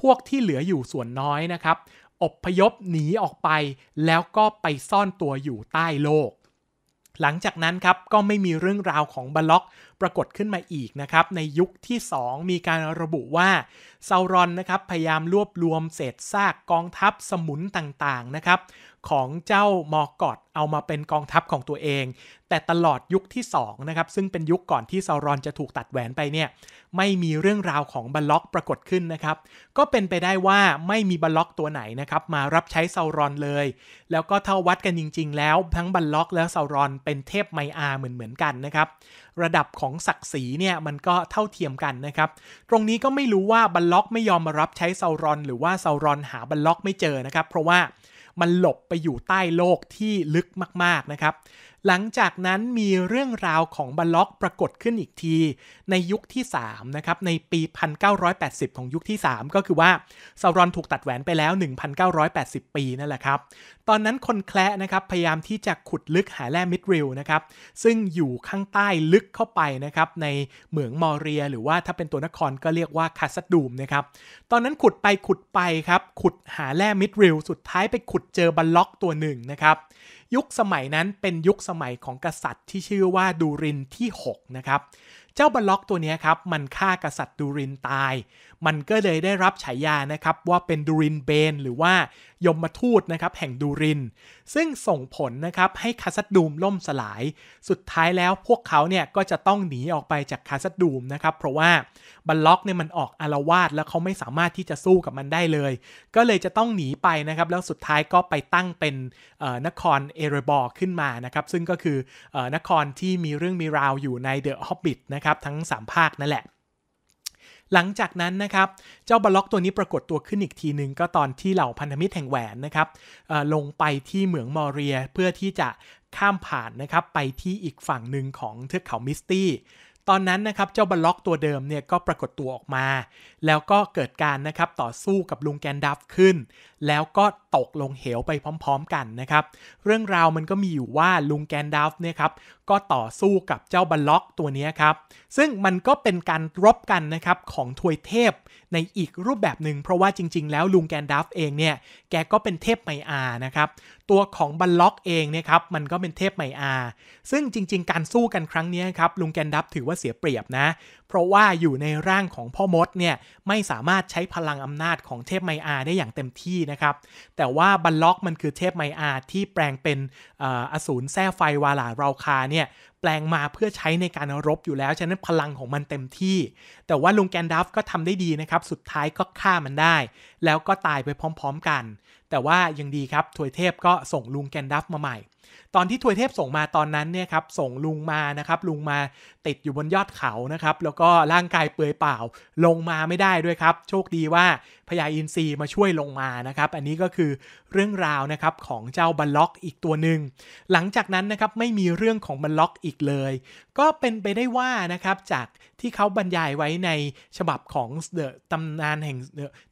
พวกที่เหลืออยู่ส่วนน้อยนะครับอบพยพหนีออกไปแล้วก็ไปซ่อนตัวอยู่ใต้โลก หลังจากนั้นครับ ก็ไม่มีเรื่องราวของบล็อกปรากฏขึ้นมาอีกนะครับ ในยุคที่ 2 มีการระบุว่า ซารอนนะครับ พยายามรวบรวมเศษซากกองทัพสมุนต่างๆนะครับของเจ้ามอกอดเอามาเป็นกองทัพของตัวเอง แต่ตลอดยุคที่2นะครับซึ่งเป็นยุคก่อนที่ซารอนจะถูกตัดแหวนไปเนี่ยไม่มีเรื่องราวของบัลล็อกปรากฏขึ้นนะครับ ก็เป็นไปได้ว่าไม่มีบัลล็อกตัวไหนนะครับมารับใช้ซารอนเลย แล้วก็เท่าวัดกันจริง ๆ แล้ว ทั้งบัลล็อกและซารอนเป็นเทพไมอาเหมือนเหมือนกันนะครับระดับของศักดิ์ศรีเนี่ยมันก็เท่าเทียมกันนะครับตรงนี้ก็ไม่รู้ว่าบัลล็อกไม่ยอมมารับใช้ซารอน หรือว่าซารอนหาบัลล็อกไม่เจอนะครับ เพราะว่ามันหลบไปอยู่ใต้โลกที่ลึกมากๆ นะครับหลังจากนั้นมีเรื่องราวของบัลล็อกปรากฏขึ้นอีกที ในยุคที่ 3 นะครับ ในปี 1980 ของยุคที่ 3 ก็คือว่าซารอนถูกตัดแหวนไปแล้ว 1980 ปีนั่นแหละครับ ตอนนั้นคนแคละนะครับ พยายามที่จะขุดลึกหาแร่มิดริลนะครับ ซึ่งอยู่ข้างใต้ลึกเข้าไปนะครับในเหมืองมอเรีย หรือว่าถ้าเป็นตัวนครก็เรียกว่าคาสดูมนะครับตอนนั้นขุดไปขุดไปครับขุดหาแร่มิดริลสุดท้ายไปขุดเจอบัลล็อกตัวหนึ่งนะครับยุคสมัยนั้นเป็นยุคสมัยของกษัตริย์ที่ชื่อว่าดูรินที่ 6 นะครับเจ้าบัลล็อกตัวนี้ครับมันฆ่ากษัตริย์ดูรินตาย มันก็เลยได้รับฉายานะครับว่าเป็นดูรินเบนหรือว่ายมทูตนะครับแห่งดูริน ซึ่งส่งผลนะครับให้คาซัดดูมล่มสลายสุดท้ายแล้วพวกเขาเนี่ยก็จะต้องหนีออกไปจากคาซัดดูมนะครับเพราะว่าบัลล็อกเนี่ยมันออกอารวาสแล้วเขาไม่สามารถที่จะสู้กับมันได้เลย ก็เลยจะต้องหนีไปนะครับแล้วสุดท้ายก็ไปตั้งเป็นนครเอเรบอร์ขึ้นมานะครับซึ่งก็คือนครที่มีเรื่องมีราวอยู่ในเดอะฮอบบิทนะครับครับ ทั้ง3ภาคนั่นแหละ หลังจากนั้นนะครับ เจ้าบล็อกตัวนี้ปรากฏตัวขึ้นอีกทีหนึ่งก็ตอนที่เหล่าพันธมิตรแห่งแหวนนะครับลงไปที่เหมืองมอรียเพื่อที่จะข้ามผ่านนะครับไปที่อีกฝั่งหนึ่งของเทือกเขามิสตี้ ตอนนั้นนะครับเจ้าบล็อกตัวเดิมเนี่ยก็ปรากฏตัวออกมา แล้วก็เกิดการนะครับต่อสู้กับลุงแกนดัฟขึ้นแล้วก็ตกลงเหวไปพร้อมๆกันนะครับ เรื่องราวมันก็มีอยู่ว่าลุงแกนดาฟ์เนี่ยครับก็ต่อสู้กับเจ้าบัลล็อกตัวนี้ครับ ซึ่งมันก็เป็นการรบกันนะครับของทวยเทพในอีกรูปแบบหนึ่ง เพราะว่าจริงๆแล้วลุงแกนดาฟ์เองเนี่ยแกก็เป็นเทพไมอานะครับ ตัวของบัลล็อกเองเนี่ยครับมันก็เป็นเทพไมอาซึ่งจริงๆการสู้กันครั้งนี้ครับลุงแกนดาฟ์ถือว่าเสียเปรียบนะ เพราะว่าอยู่ในร่างของพ่อมดเนี่ยไม่สามารถใช้พลังอำนาจของเทพไมอาได้อย่างเต็มที่นะครับแต่ว่าบัลล็อกมันคือเทพไมอาที่แปลงเป็นอสูรแท้ไฟวาลาราคาเนี่ยแปลงมาเพื่อใช้ในการรบอยู่แล้ว ฉะนั้นพลังของมันเต็มที่ แต่ว่าลุงแกนดัฟก็ทำได้ดีนะครับ สุดท้ายก็ฆ่ามันได้ แล้วก็ตายไปพร้อมๆกัน แต่ว่ายังดีครับถวยเทพก็ส่งลุงแกนดัฟมาใหม่ตอนที่ทวยเทพส่งมาตอนนั้นเนี่ยครับส่งลุงมานะครับลุงมาติดอยู่บนยอดเขานะครับ แล้วก็ร่างกายเปื่อยเปล่า ลงมาไม่ได้ด้วยครับโชคดีว่าพญาอินทรีมาช่วยลงมานะครับอันนี้ก็คือเรื่องราวนะครับของเจ้าบัลล็อกอีกตัวหนึ่งหลังจากนั้นนะครับไม่มีเรื่องของบัลล็อกอีกเลย ก็เป็นไปได้ว่านะครับจากที่เขาบรรยายไว้ในฉบับของเดอะตำนานแห่ง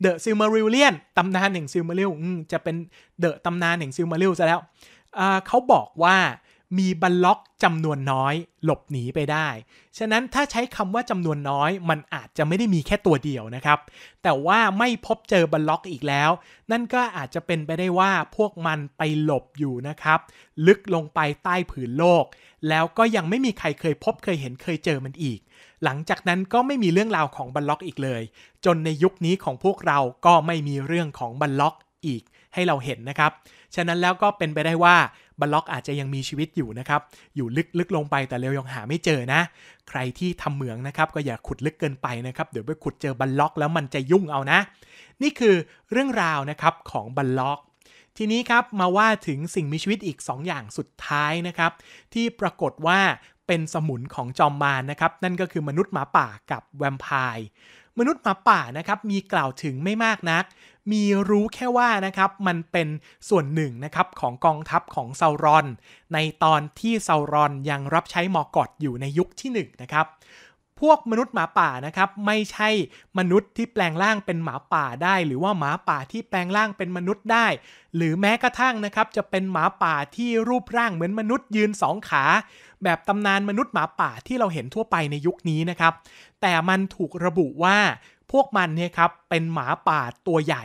เดอะซิลมาริเลียนตำนานแห่งซิลมาริลจะเป็นเดอะตำนานแห่งซิลมาริลซะแล้วเขาบอกว่ามีบัลล็อกจำนวนน้อย หลบหนีไปได้ ฉะนั้นถ้าใช้คำว่าจำนวนน้อย มันอาจจะไม่ได้มีแค่ตัวเดียวนะครับ แต่ว่าไม่พบเจอบัลล็อกอีกแล้ว นั่นก็อาจจะเป็นไปได้ว่าพวกมันไปหลบอยู่นะครับ ลึกลงไปใต้ผืนโลก แล้วก็ยังไม่มีใครเคยพบเคยเห็นเคยเจอมันอีก หลังจากนั้นก็ไม่มีเรื่องราวของบัลล็อกอีกเลย จนในยุคนี้ของพวกเรา ก็ไม่มีเรื่องของบัลล็อกอีกให้เราเห็นนะครับฉะนั้นแล้วก็เป็นไปได้ว่าบล็อกอาจจะยังมีชีวิตอยู่นะครับอยู่ลึกๆลงไปแต่เร็วยังหาไม่เจอนะ ใครที่ทำเหมืองนะครับก็อย่าขุดลึกเกินไปนะครับเดี๋ยวไปขุดเจอบล็อกแล้วมันจะยุ่งเอานะ นี่คือเรื่องราวนะครับของบล็อก ทีนี้ครับมาว่าถึงสิ่งมีชีวิตอีก2ออย่างสุดท้ายนะครับที่ปรากฏว่าเป็นสมุนของจอมมารนนะครับนั่นก็คือมนุษย์หมาป่ากับแวมไพร์มนุษย์หมาป่านะครับ มีกล่าวถึงไม่มากนัก มีรู้แค่ว่านะครับ มันเป็นส่วนหนึ่งนะครับ ของกองทัพของซารอน ในตอนที่ซารอนยังรับใช้มอกอดอยู่ในยุคที่1นนะครับพวกมนุษย์หมาป่านะครับไม่ใช่มนุษย์ที่แปลงร่างเป็นหมาป่าได้ หรือว่าหมาป่าที่แปลงร่างเป็นมนุษย์ได้ หรือแม้กระทั่งนะครับ จะเป็นหมาป่าที่รูปร่างเหมือนมนุษย์ยืนสองขา แบบตำนานมนุษย์หมาป่าที่เราเห็นทั่วไปในยุคนี้นะครับ แต่มันถูกระบุว่าพวกมันเนี่ยครับเป็นหมาป่าตัวใหญ่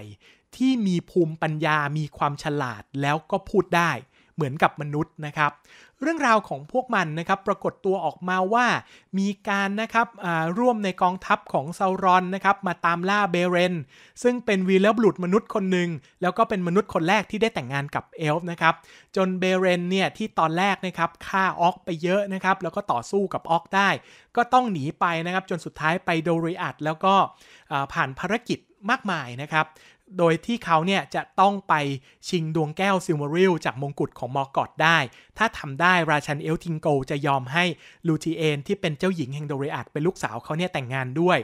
ที่มีภูมิปัญญา มีความฉลาดแล้วก็พูดได้เหมือนกับมนุษย์นะครับเรื่องราวของพวกมันนะครับปรากฏตัวออกมาว่ามีการนะครับร่วมในกองทัพของซารอนนะครับมาตามล่าเบเรน ซึ่งเป็นวีรบุรุษมนุษย์คนหนึ่งแล้วก็เป็นมนุษย์คนแรกที่ได้แต่งงานกับเอลฟ์นะครับจนเบเรนเนี่ยที่ตอนแรกนะครับฆ่าออกไปเยอะนะครับแล้วก็ต่อสู้กับออกได้ ก็ต้องหนีไปนะครับจนสุดท้ายไปโดริอัดแล้วก็ผ่านภารกิจมากมายนะครับโดยที่เขาเนี่ยจะต้องไปชิงดวงแก้วซิลเวอริลจากมงกุฎของมอร์กอดได้ ถ้าทำได้ราชันเอลทิงโกจะยอมให้ลูทีเอนที่เป็นเจ้าหญิงแห่งโดเรอัดเป็นลูกสาวเขาเนี่ยแต่งงานด้วย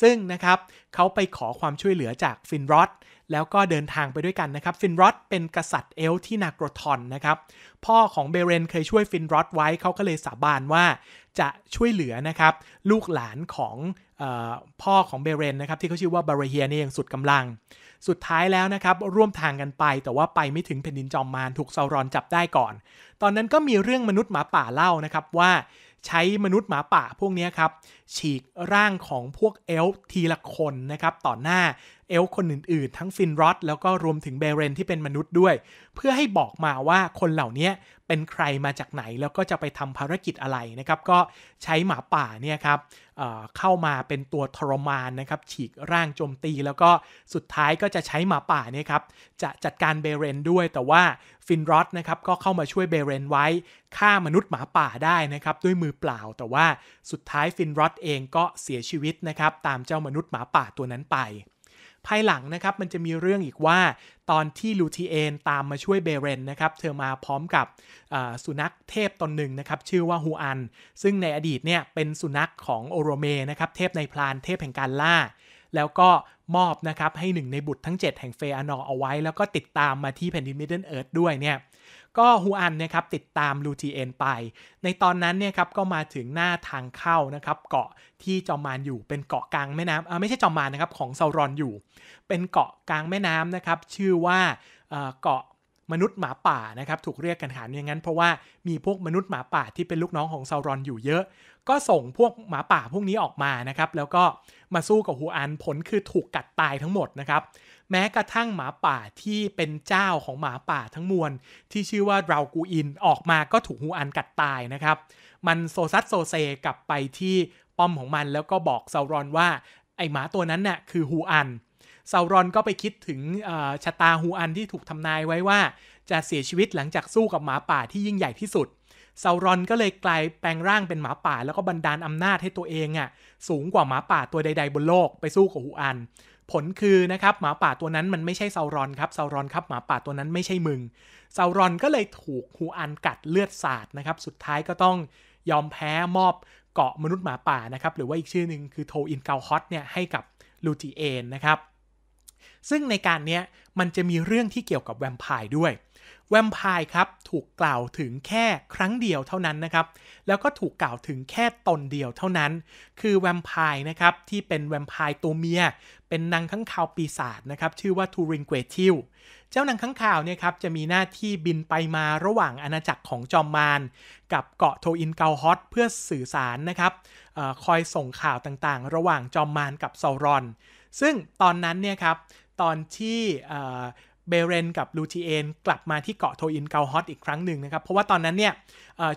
ซึ่งนะครับเขาไปขอความช่วยเหลือจากฟินรอดแล้วก็เดินทางไปด้วยกันนะครับ ฟินรอดเป็นกษัตริย์เอลที่นากรทอนนะครับพ่อของเบเรนเคยช่วยฟินรอดไว้เขาก็เลยสาบานว่า จะช่วยเหลือนะครับลูกหลานของพ่อของเบเรนนะครับที่เขาชื่อว่าบาราเฮียนี่ยังสุดกำลัง สุดท้ายแล้วนะครับ ร่วมทางกันไป แต่ว่าไปไม่ถึงแผ่นดินจอมมารถูกซารอนจับได้ก่อน ตอนนั้นก็มีเรื่องมนุษย์หมาป่าเล่านะครับ ว่าใช้มนุษย์หมาป่าพวกนี้ครับ ฉีกร่างของพวกเอลทีละคนนะครับ ต่อหน้าเอลคนอื่นๆ ทั้งฟินรอดแล้วก็รวมถึงเบเรนที่เป็นมนุษย์ด้วย เพื่อให้บอกมาว่าคนเหล่านี้เป็นใครมาจากไหนแล้วก็จะไปทำภารกิจอะไรนะครับก็ใช้หมาป่าเนี่ยครับเเข้ามาเป็นตัวทรมานนะครับฉีกร่างโจมตี แล้วก็สุดท้ายก็จะใช้หมาป่าเนี่ยครับจะจัดการเบเรนด้วย แต่ว่าฟินรอดนะครับก็เข้ามาช่วยเบเรนไว้ฆ่ามนุษย์หมาป่าได้นะครับด้วยมือเปล่า แต่ว่าสุดท้ายฟินรอดเองก็เสียชีวิตนะครับตามเจ้ามนุษย์หมาป่าตัวนั้นไปภายหลังนะครับมันจะมีเรื่องอีกว่าตอนที่ลูทีเอนตามมาช่วยเบเรนนะครับเธอมาพร้อมกับสุนัขเทพตนหนึ่งนะครับชื่อว่าฮูอัน ซึ่งในอดีตเนี่ยเป็นสุนัขของโอโรเมนะครับเทพในพลานเทพแห่งการล่า แล้วก็มอบนะครับให้หนึ่งในบุตรทั้ง 7 แห่งเฟอานอเอาไว้แล้วก็ติดตามมาที่แผ่นดินมิดเดิลเอิร์ดด้วยเนี่ยก็ฮูอันนะครับติดตามลูทีเอ็นไป ในตอนนั้นเนี่ยครับก็มาถึงหน้าทางเข้านะครับ เกาะที่จอมมานอยู่เป็นเกาะกลางแม่น้ำไม่ใช่จอมมานนะครับของซารอนอยู่ เป็นเกาะกลางแม่น้ำนะครับ ชื่อว่าเกาะมนุษย์หมาป่านะครับ ถูกเรียกกันขานอย่างนั้น เพราะว่ามีพวกมนุษย์หมาป่าที่เป็นลูกน้องของซารอนอยู่เยอะ ก็ส่งพวกหมาป่าพวกนี้ออกมานะครับ แล้วก็มาสู้กับฮูอันผลคือถูกกัดตายทั้งหมดนะครับแม้กระทั่งหมาป่าที่เป็นเจ้าของหมาป่าทั้งมวล ที่ชื่อว่าเรากูอินออกมาก็ถูกฮูอันกัดตายนะครับ มันโซซัดโซเซกลับไปที่ป้อมของมันแล้วก็บอกซารอนว่าไอหมาตัวนั้นน่ะคือฮูอันซารอนก็ไปคิดถึงชะตาฮูอันที่ถูกทำนายไว้ว่าจะเสียชีวิตหลังจากสู้กับหมาป่าที่ยิ่งใหญ่ที่สุดซารอนก็เลยกลายแปลงร่างเป็นหมาป่าแล้วก็บันดาลอำนาจให้ตัวเองอะ่ะสูงกว่าหมาป่าตัวใด ๆ บนโลก ไปสู้กับฮูอันผลคือนะครับหมาป่าตัวนั้นมันไม่ใช่เซารอนครับเซารอนครับหมาป่าตัวนั้นไม่ใช่มึงเซารอนก็เลยถูกฮูอันกัดเลือดสาดนะครับ สุดท้ายก็ต้องยอมแพ้มอบเกาะมนุษย์หมาป่านะครับ หรือว่าอีกชื่อหนึ่งคือโทอินเกาฮอตเนี่ยให้กับลูจิเอนนะครับ ซึ่งในการเนี้ยมันจะมีเรื่องที่เกี่ยวกับแวมไพร์ด้วยแวมไพร์ครับถูกกล่าวถึงแค่ครั้งเดียวเท่านั้นนะครับแล้วก็ถูกกล่าวถึงแค่ตนเดียวเท่านั้นคือแวมไพร์นะครับที่เป็นแวมไพร์ตัวเมียเป็นนางข้างคาวปีศาจนะครับชื่อว่าทูริงเกวทิลเจ้านางข้างคาวเนี่ยครับจะมีหน้าที่บินไปมาระหว่างอาณาจักรของจอมมารกับเกาะโทอินเกาฮอตเพื่อสื่อสารนะครับออคอยส่งข่าวต่างๆ ระหว่างจอมมารกับซารอน ซึ่งตอนนั้นเนี่ยครับตอนที่เบเรนกับลูทีเอนกลับมาที่เกาะโทอินเกาฮอตอีกครั้งหนึ่งนะครับ เพราะว่าตอนนั้นเนี่ย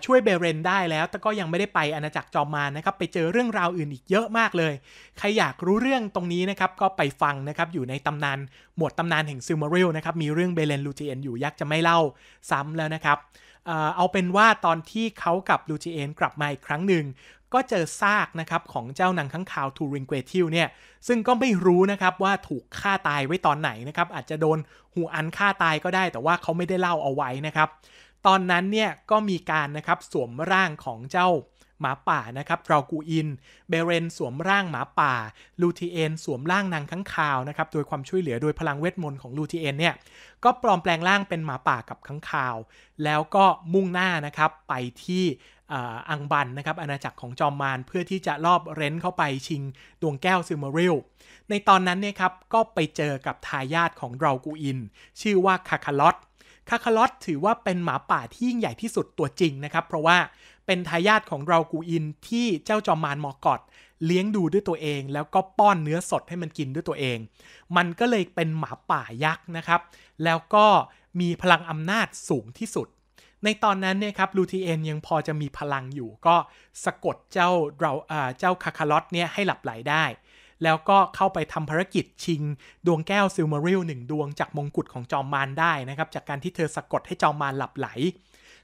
ช่วยเบเรน ได้แล้ว แต่ก็ยังไม่ได้ไปอาณาจักรจอมมานะครับไปเจอเรื่องราวอื่นอีกเยอะมากเลย ใครอยากรู้เรื่องตรงนี้นะครับก็ไปฟังนะครับอยู่ในตำนานหมวดตำนานแห่งซิลมาริลนะครับมีเรื่องเบเรนลูทีเอนอยู่ยักจะไม่เล่าซ้ำแล้วนะครับเอาเป็นว่าตอนที่เขากับลูทิเอนกลับมาอีกครั้งหนึ่งก็เจอซากนะครับของเจ้านางข้างคาว ทูริงเกรทิลเนี่ยซึ่งก็ไม่รู้นะครับว่าถูกฆ่าตายไว้ตอนไหนนะครับอาจจะโดนหูอันฆ่าตายก็ได้ แต่ว่าเขาไม่ได้เล่าเอาไว้นะครับตอนนั้นเนี่ยก็มีการนะครับสวมร่างของเจ้าหมาป่านะครับรากูอินเบเรนสวมร่างหมาป่าลูทีเอนสวมร่างนางข้างคาวนะครับโดยความช่วยเหลือโดยพลังเวทมนต์ของลูทีเอนเนี่ยก็ปลอมแปลงร่างเป็นหมาป่ากับข้างคาว แล้วก็มุ่งหน้านะครับไปที่อังบันนะครับ อาณาจักรของจอมมารเพื่อที่จะลอบเร้นเข้าไปชิงดวงแก้วซิมเมริล ในตอนนั้นเนี่ยครับก็ไปเจอกับทายาทของเรากูอิน ชื่อว่าคาคาลอตคาคาลอตถือว่าเป็นหมาป่าที่ยิ่งใหญ่ที่สุดตัวจริงนะครับ เพราะว่าเป็นทายาทของเรากูอินที่เจ้าจอมมารมอกอดเลี้ยงดูด้วยตัวเอง แล้วก็ป้อนเนื้อสดให้มันกินด้วยตัวเอง มันก็เลยเป็นหมาป่ายักษ์นะครับแล้วก็มีพลังอำนาจสูงที่สุดในตอนนั้นเนี่ยครับลูทีเอ็นยังพอจะมีพลังอยู่ ก็สะกดเจ้าเราเจ้าคาคาลอตเนี่ยให้หลับไหลได้ แล้วก็เข้าไปทำภารกิจชิงดวงแก้วซิลมาริลหนึ่งดวงจากมงกุฎของจอมมารได้นะครับ จากการที่เธอสะกดให้จอมมารหลับไหล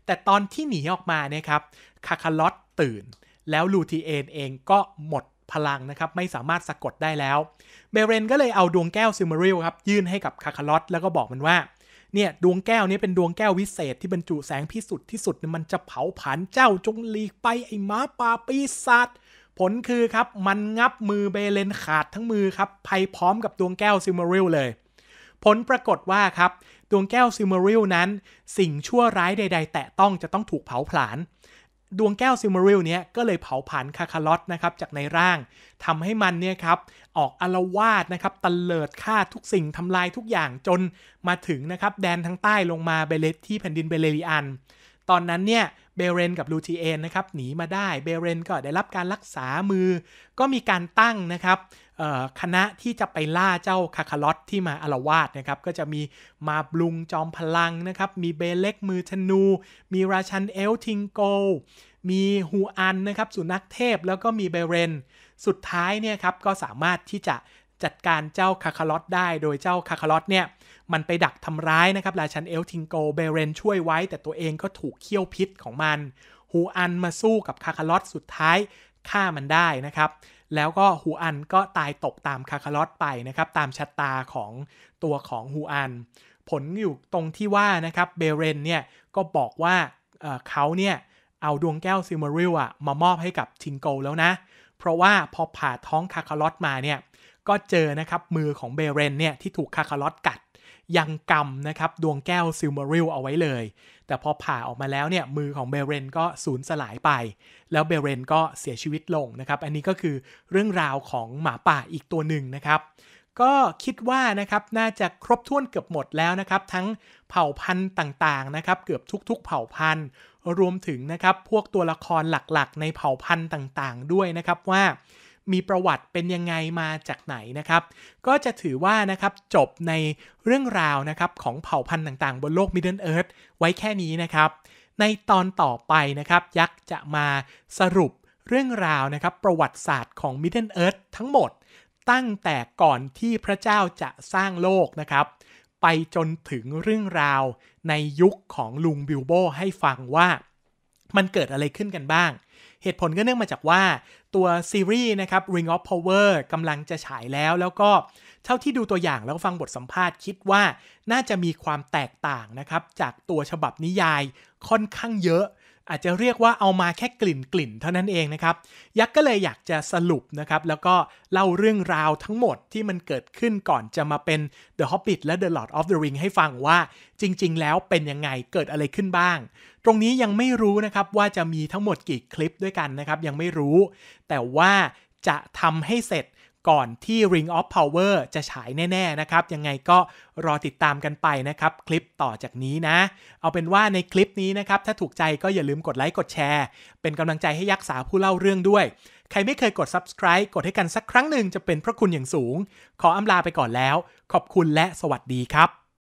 แต่ตอนที่หนีออกมาเนี่ยครับคาคาลอตตื่นแล้วลูทีเอ็นเองก็หมดพลังนะครับไม่สามารถสะกดได้แล้วเบเรนก็เลยเอาดวงแก้วซิลมาริลครับยื่นให้กับคาคาลอตแล้วก็บอกมันว่าเนี่ยดวงแก้วนี้เป็นดวงแก้ววิเศษ ที่บรรจุแสงพิสุทธิ์ที่สุดมันจะเผาผันเจ้าจงหลีกไปไอ้ม้าป่าปีศาจผลคือครับมันงับมือเบเลนขาดทั้งมือครับภัยพร้อมกับดวงแก้วซิมาริลเลย ผลปรากฏว่าครับดวงแก้วซิมาริลนั้น สิ่งชั่วร้ายใด ๆ แตะต้องจะต้องถูกเผาผลาญดวงแก้วซิมาริลเนี้ยก็เลยเผาผลาญคาคาลอตนะครับจากในร่าง ทำให้มันเนี่ยครับออกอาวาดนะครับตะเลิดฆ่าทุกสิ่งทำลายทุกอย่างจนมาถึงนะครับแดนทางใต้ลงมาเบเลตที่แผ่นดินเบเลริอันตอนนั้นเนี่ยเบเรนกับลูทีเอนนะครับหนีมาได้เบเรนก็ได้รับการรักษามือ ก็มีการตั้งนะครับคณะที่จะไปล่าเจ้าคาคาลอตที่มาอารวาสนะครับ ก็จะมีมาบลุงจอมพลังนะครับ มีเบเล็กมือธนู มีราชันเอลทิงโกมีฮูอันนะครับสุนัขเทพแล้วก็มีเบเรนสุดท้ายเนี่ยครับก็สามารถที่จะจัดการเจ้าคาคาลอตได้โดยเจ้าคาคาลอตเนี่ย มันไปดักทำร้ายนะครับราชันเอลทิงโกเบเรน ช่วยไว้ แต่ตัวเองก็ถูกเคี่ยวพิษของมันฮูอันมาสู้กับคาคาลอตสุดท้ายฆ่ามันได้นะครับ แล้วก็ฮูอันก็ตายตกตามคาคาลอตไปนะครับ ตามชะตาของตัวของฮูอันผลอยู่ตรงที่ว่านะครับเบเรนเนี่ยก็บอกว่าเขาเนี่ยเอาดวงแก้วซิมาริลอะมามอบให้กับทิงโกแล้วนะเเพราะว่าพอผ่าท้องคาคาลอตมาเนี่ยก็เจอนะครับ มือของเบเรนเนี่ย ที่ถูกคาคาลอตกัดยังกำนะครับดวงแก้วซิลมาริลเอาไว้เลย แต่พอผ่าออกมาแล้วเนี่ยมือของเบเรนก็สูญสลายไป แล้วเบเรนก็เสียชีวิตลงนะครับอันนี้ก็คือเรื่องราวของหมาป่าอีกตัวหนึ่งนะครับก็คิดว่านะครับน่าจะครบถ้วนเกือบหมดแล้วนะครับทั้งเผ่าพันธุ์ต่างๆนะครับเกือบทุกๆ เผ่าพันธุ์รวมถึงนะครับพวกตัวละครหลักๆ ในเผ่าพันธุ์ต่างๆ ด้วยนะครับว่ามีประวัติเป็นยังไงมาจากไหนนะครับ ก็จะถือว่านะครับจบในเรื่องราวนะครับของเผ่าพันธุ์ต่างๆ บนโลก Middle Earth ไว้แค่นี้นะครับ ในตอนต่อไปนะครับ ยักษ์จะมาสรุปเรื่องราวนะครับ ประวัติศาสตร์ของ Middle Earth ทั้งหมดตั้งแต่ก่อนที่พระเจ้าจะสร้างโลกนะครับไปจนถึงเรื่องราวในยุคของลุงบิลโบให้ฟังว่ามันเกิดอะไรขึ้นกันบ้าง เหตุผลก็เนื่องมาจากว่าตัวซีรีส์นะครับ Ring of Power กำลังจะฉายแล้วแล้วก็เท่าที่ดูตัวอย่างแล้วฟังบทสัมภาษณ์คิดว่าน่าจะมีความแตกต่างนะครับจากตัวฉบับนิยายค่อนข้างเยอะอาจจะเรียกว่าเอามาแค่กลิ่นกลิ่นเท่านั้นเองนะครับ ยักษ์ก็เลยอยากจะสรุปนะครับแล้วก็ เล่าเรื่องราวทั้งหมดที่มันเกิดขึ้นก่อนจะมาเป็น The Hobbit และ The Lord of the Ring ให้ฟังว่าจริงๆ แล้วเป็นยังไงเกิดอะไรขึ้นบ้าง ตรงนี้ยังไม่รู้นะครับ ว่าจะมีทั้งหมดกี่คลิปด้วยกันนะครับยังไม่รู้ แต่ว่าจะทำให้เสร็จก่อนที่ Ring of Power จะฉายแน่ ๆ นะครับ ยังไงก็รอติดตามกันไปนะครับ คลิปต่อจากนี้นะ เอาเป็นว่าในคลิปนี้นะครับ ถ้าถูกใจก็อย่าลืมกดไลค์กดแชร์ เป็นกำลังใจให้ยักษ์สาวผู้เล่าเรื่องด้วย ใครไม่เคยกด subscribe กดให้กันสักครั้งหนึ่งจะเป็นพระคุณอย่างสูง ขออำลาไปก่อนแล้ว ขอบคุณและสวัสดีครับ